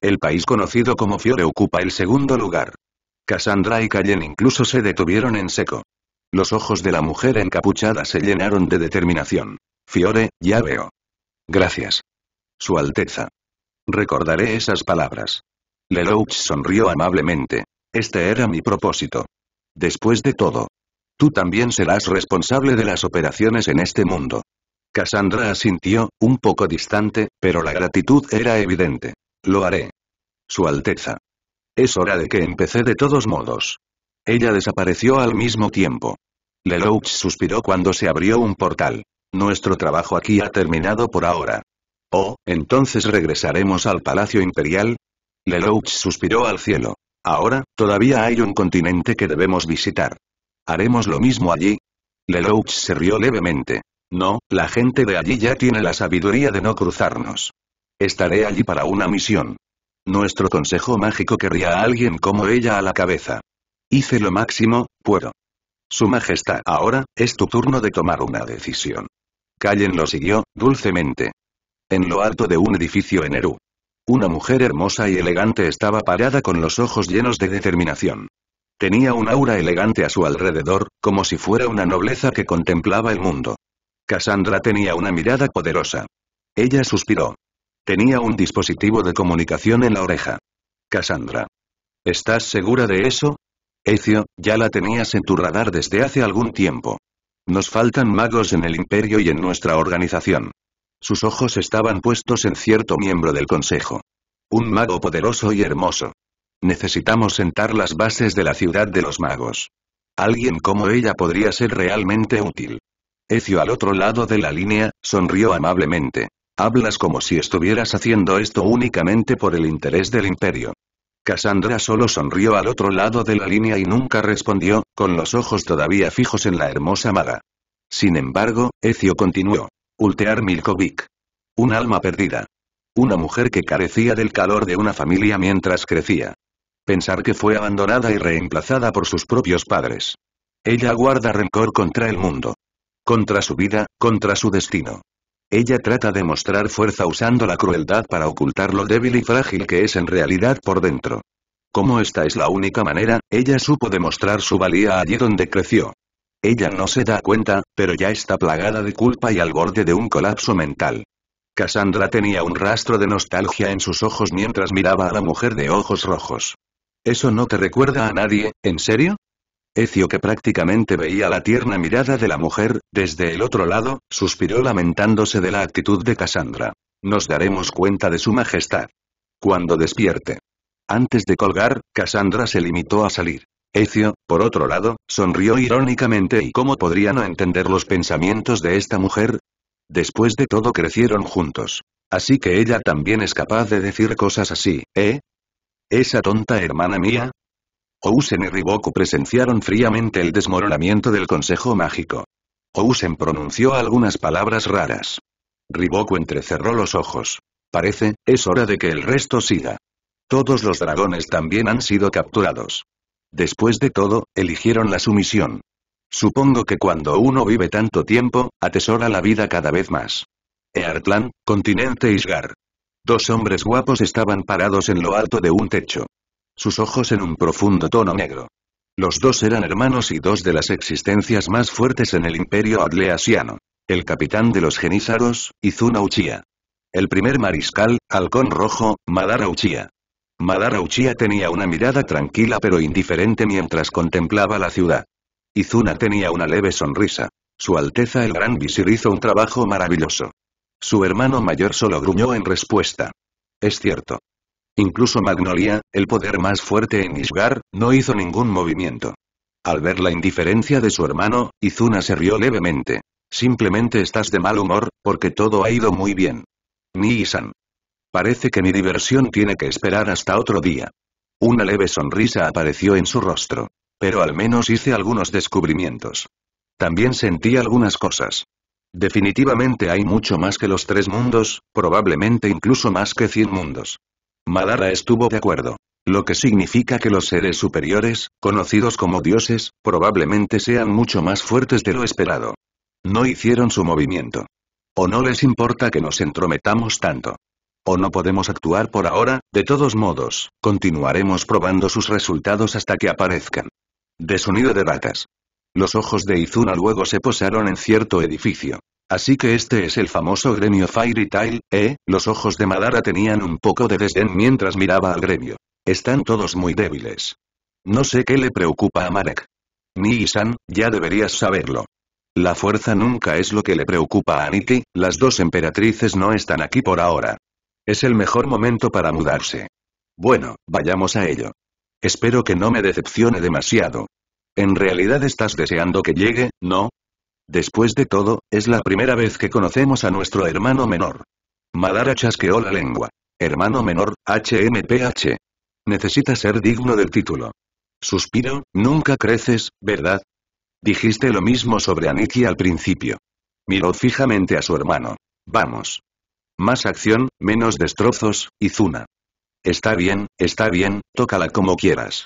El país conocido como Fiore ocupa el segundo lugar. Cassandra y Cayenne incluso se detuvieron en seco. Los ojos de la mujer encapuchada se llenaron de determinación. Fiore, ya veo. Gracias. Su Alteza. Recordaré esas palabras. Lelouch sonrió amablemente. Este era mi propósito. Después de todo. Tú también serás responsable de las operaciones en este mundo. Cassandra asintió, un poco distante, pero la gratitud era evidente. Lo haré. Su Alteza. Es hora de que empecé de todos modos. Ella desapareció al mismo tiempo. Lelouch suspiró cuando se abrió un portal. Nuestro trabajo aquí ha terminado por ahora. Oh, entonces regresaremos al Palacio Imperial. Lelouch suspiró al cielo. Ahora, todavía hay un continente que debemos visitar. ¿Haremos lo mismo allí? Lelouch se rió levemente. No, la gente de allí ya tiene la sabiduría de no cruzarnos. Estaré allí para una misión. Nuestro consejo mágico querría a alguien como ella a la cabeza. Hice lo máximo, puedo. Su Majestad, ahora, es tu turno de tomar una decisión. Callen lo siguió, dulcemente. En lo alto de un edificio en Eru. Una mujer hermosa y elegante estaba parada con los ojos llenos de determinación. Tenía un aura elegante a su alrededor, como si fuera una nobleza que contemplaba el mundo. Cassandra tenía una mirada poderosa. Ella suspiró. Tenía un dispositivo de comunicación en la oreja. Cassandra. ¿Estás segura de eso? Ezio, ya la tenías en tu radar desde hace algún tiempo. Nos faltan magos en el imperio y en nuestra organización. Sus ojos estaban puestos en cierto miembro del consejo. Un mago poderoso y hermoso. Necesitamos sentar las bases de la ciudad de los magos. Alguien como ella podría ser realmente útil. Ecio al otro lado de la línea, sonrió amablemente. Hablas como si estuvieras haciendo esto únicamente por el interés del imperio. Cassandra solo sonrió al otro lado de la línea y nunca respondió, con los ojos todavía fijos en la hermosa maga. Sin embargo, Ecio continuó. Ultear Milkovic. Un alma perdida. Una mujer que carecía del calor de una familia mientras crecía. Pensar que fue abandonada y reemplazada por sus propios padres. Ella guarda rencor contra el mundo. Contra su vida, contra su destino. Ella trata de mostrar fuerza usando la crueldad para ocultar lo débil y frágil que es en realidad por dentro. Como esta es la única manera, ella supo demostrar su valía allí donde creció. Ella no se da cuenta, pero ya está plagada de culpa y al borde de un colapso mental. Cassandra tenía un rastro de nostalgia en sus ojos mientras miraba a la mujer de ojos rojos. ¿Eso no te recuerda a nadie, en serio? Ecio que prácticamente veía la tierna mirada de la mujer, desde el otro lado, suspiró lamentándose de la actitud de Cassandra. Nos daremos cuenta de su majestad. Cuando despierte. Antes de colgar, Cassandra se limitó a salir. Ezio, por otro lado, sonrió irónicamente y ¿cómo podría no entender los pensamientos de esta mujer? Después de todo crecieron juntos. Así que ella también es capaz de decir cosas así, ¿eh? ¿Esa tonta hermana mía? Ousen y Riboku presenciaron fríamente el desmoronamiento del Consejo Mágico. Ousen pronunció algunas palabras raras. Riboku entrecerró los ojos. Parece, es hora de que el resto siga. Todos los dragones también han sido capturados. Después de todo, eligieron la sumisión. Supongo que cuando uno vive tanto tiempo, atesora la vida cada vez más. Eartlan, continente Isgar. Dos hombres guapos estaban parados en lo alto de un techo. Sus ojos en un profundo tono negro. Los dos eran hermanos y dos de las existencias más fuertes en el imperio atleasiano. El capitán de los genízaros, Izuna Uchía. El primer mariscal, halcón rojo, Madara Uchía. Madara tenía una mirada tranquila pero indiferente mientras contemplaba la ciudad. Izuna tenía una leve sonrisa. Su Alteza el Gran Visir hizo un trabajo maravilloso. Su hermano mayor solo gruñó en respuesta. Es cierto. Incluso Magnolia, el poder más fuerte en Isgar, no hizo ningún movimiento. Al ver la indiferencia de su hermano, Izuna se rió levemente. Simplemente estás de mal humor, porque todo ha ido muy bien. ni Parece que mi diversión tiene que esperar hasta otro día. Una leve sonrisa apareció en su rostro. Pero al menos hice algunos descubrimientos. También sentí algunas cosas. Definitivamente hay mucho más que los tres mundos, probablemente incluso más que cien mundos. Madara estuvo de acuerdo. Lo que significa que los seres superiores, conocidos como dioses, probablemente sean mucho más fuertes de lo esperado. No hicieron su movimiento. O no les importa que nos entrometamos tanto o no podemos actuar por ahora, de todos modos, continuaremos probando sus resultados hasta que aparezcan. De sonido de ratas. Los ojos de Izuna luego se posaron en cierto edificio. Así que este es el famoso gremio Fairy Tail, ¿eh? Los ojos de Madara tenían un poco de desdén mientras miraba al gremio. Están todos muy débiles. No sé qué le preocupa a Marek. Ni Isan, ya deberías saberlo. La fuerza nunca es lo que le preocupa a Aniki, las dos emperatrices no están aquí por ahora. Es el mejor momento para mudarse. Bueno, vayamos a ello. Espero que no me decepcione demasiado. En realidad estás deseando que llegue, ¿no? Después de todo, es la primera vez que conocemos a nuestro hermano menor. Madara chasqueó la lengua. Hermano menor, HMPH. Necesita ser digno del título. Suspiro, nunca creces, ¿verdad? Dijiste lo mismo sobre Aniki al principio. Miró fijamente a su hermano. Vamos. Más acción, menos destrozos, Izuna. Está bien, está bien, tócala como quieras.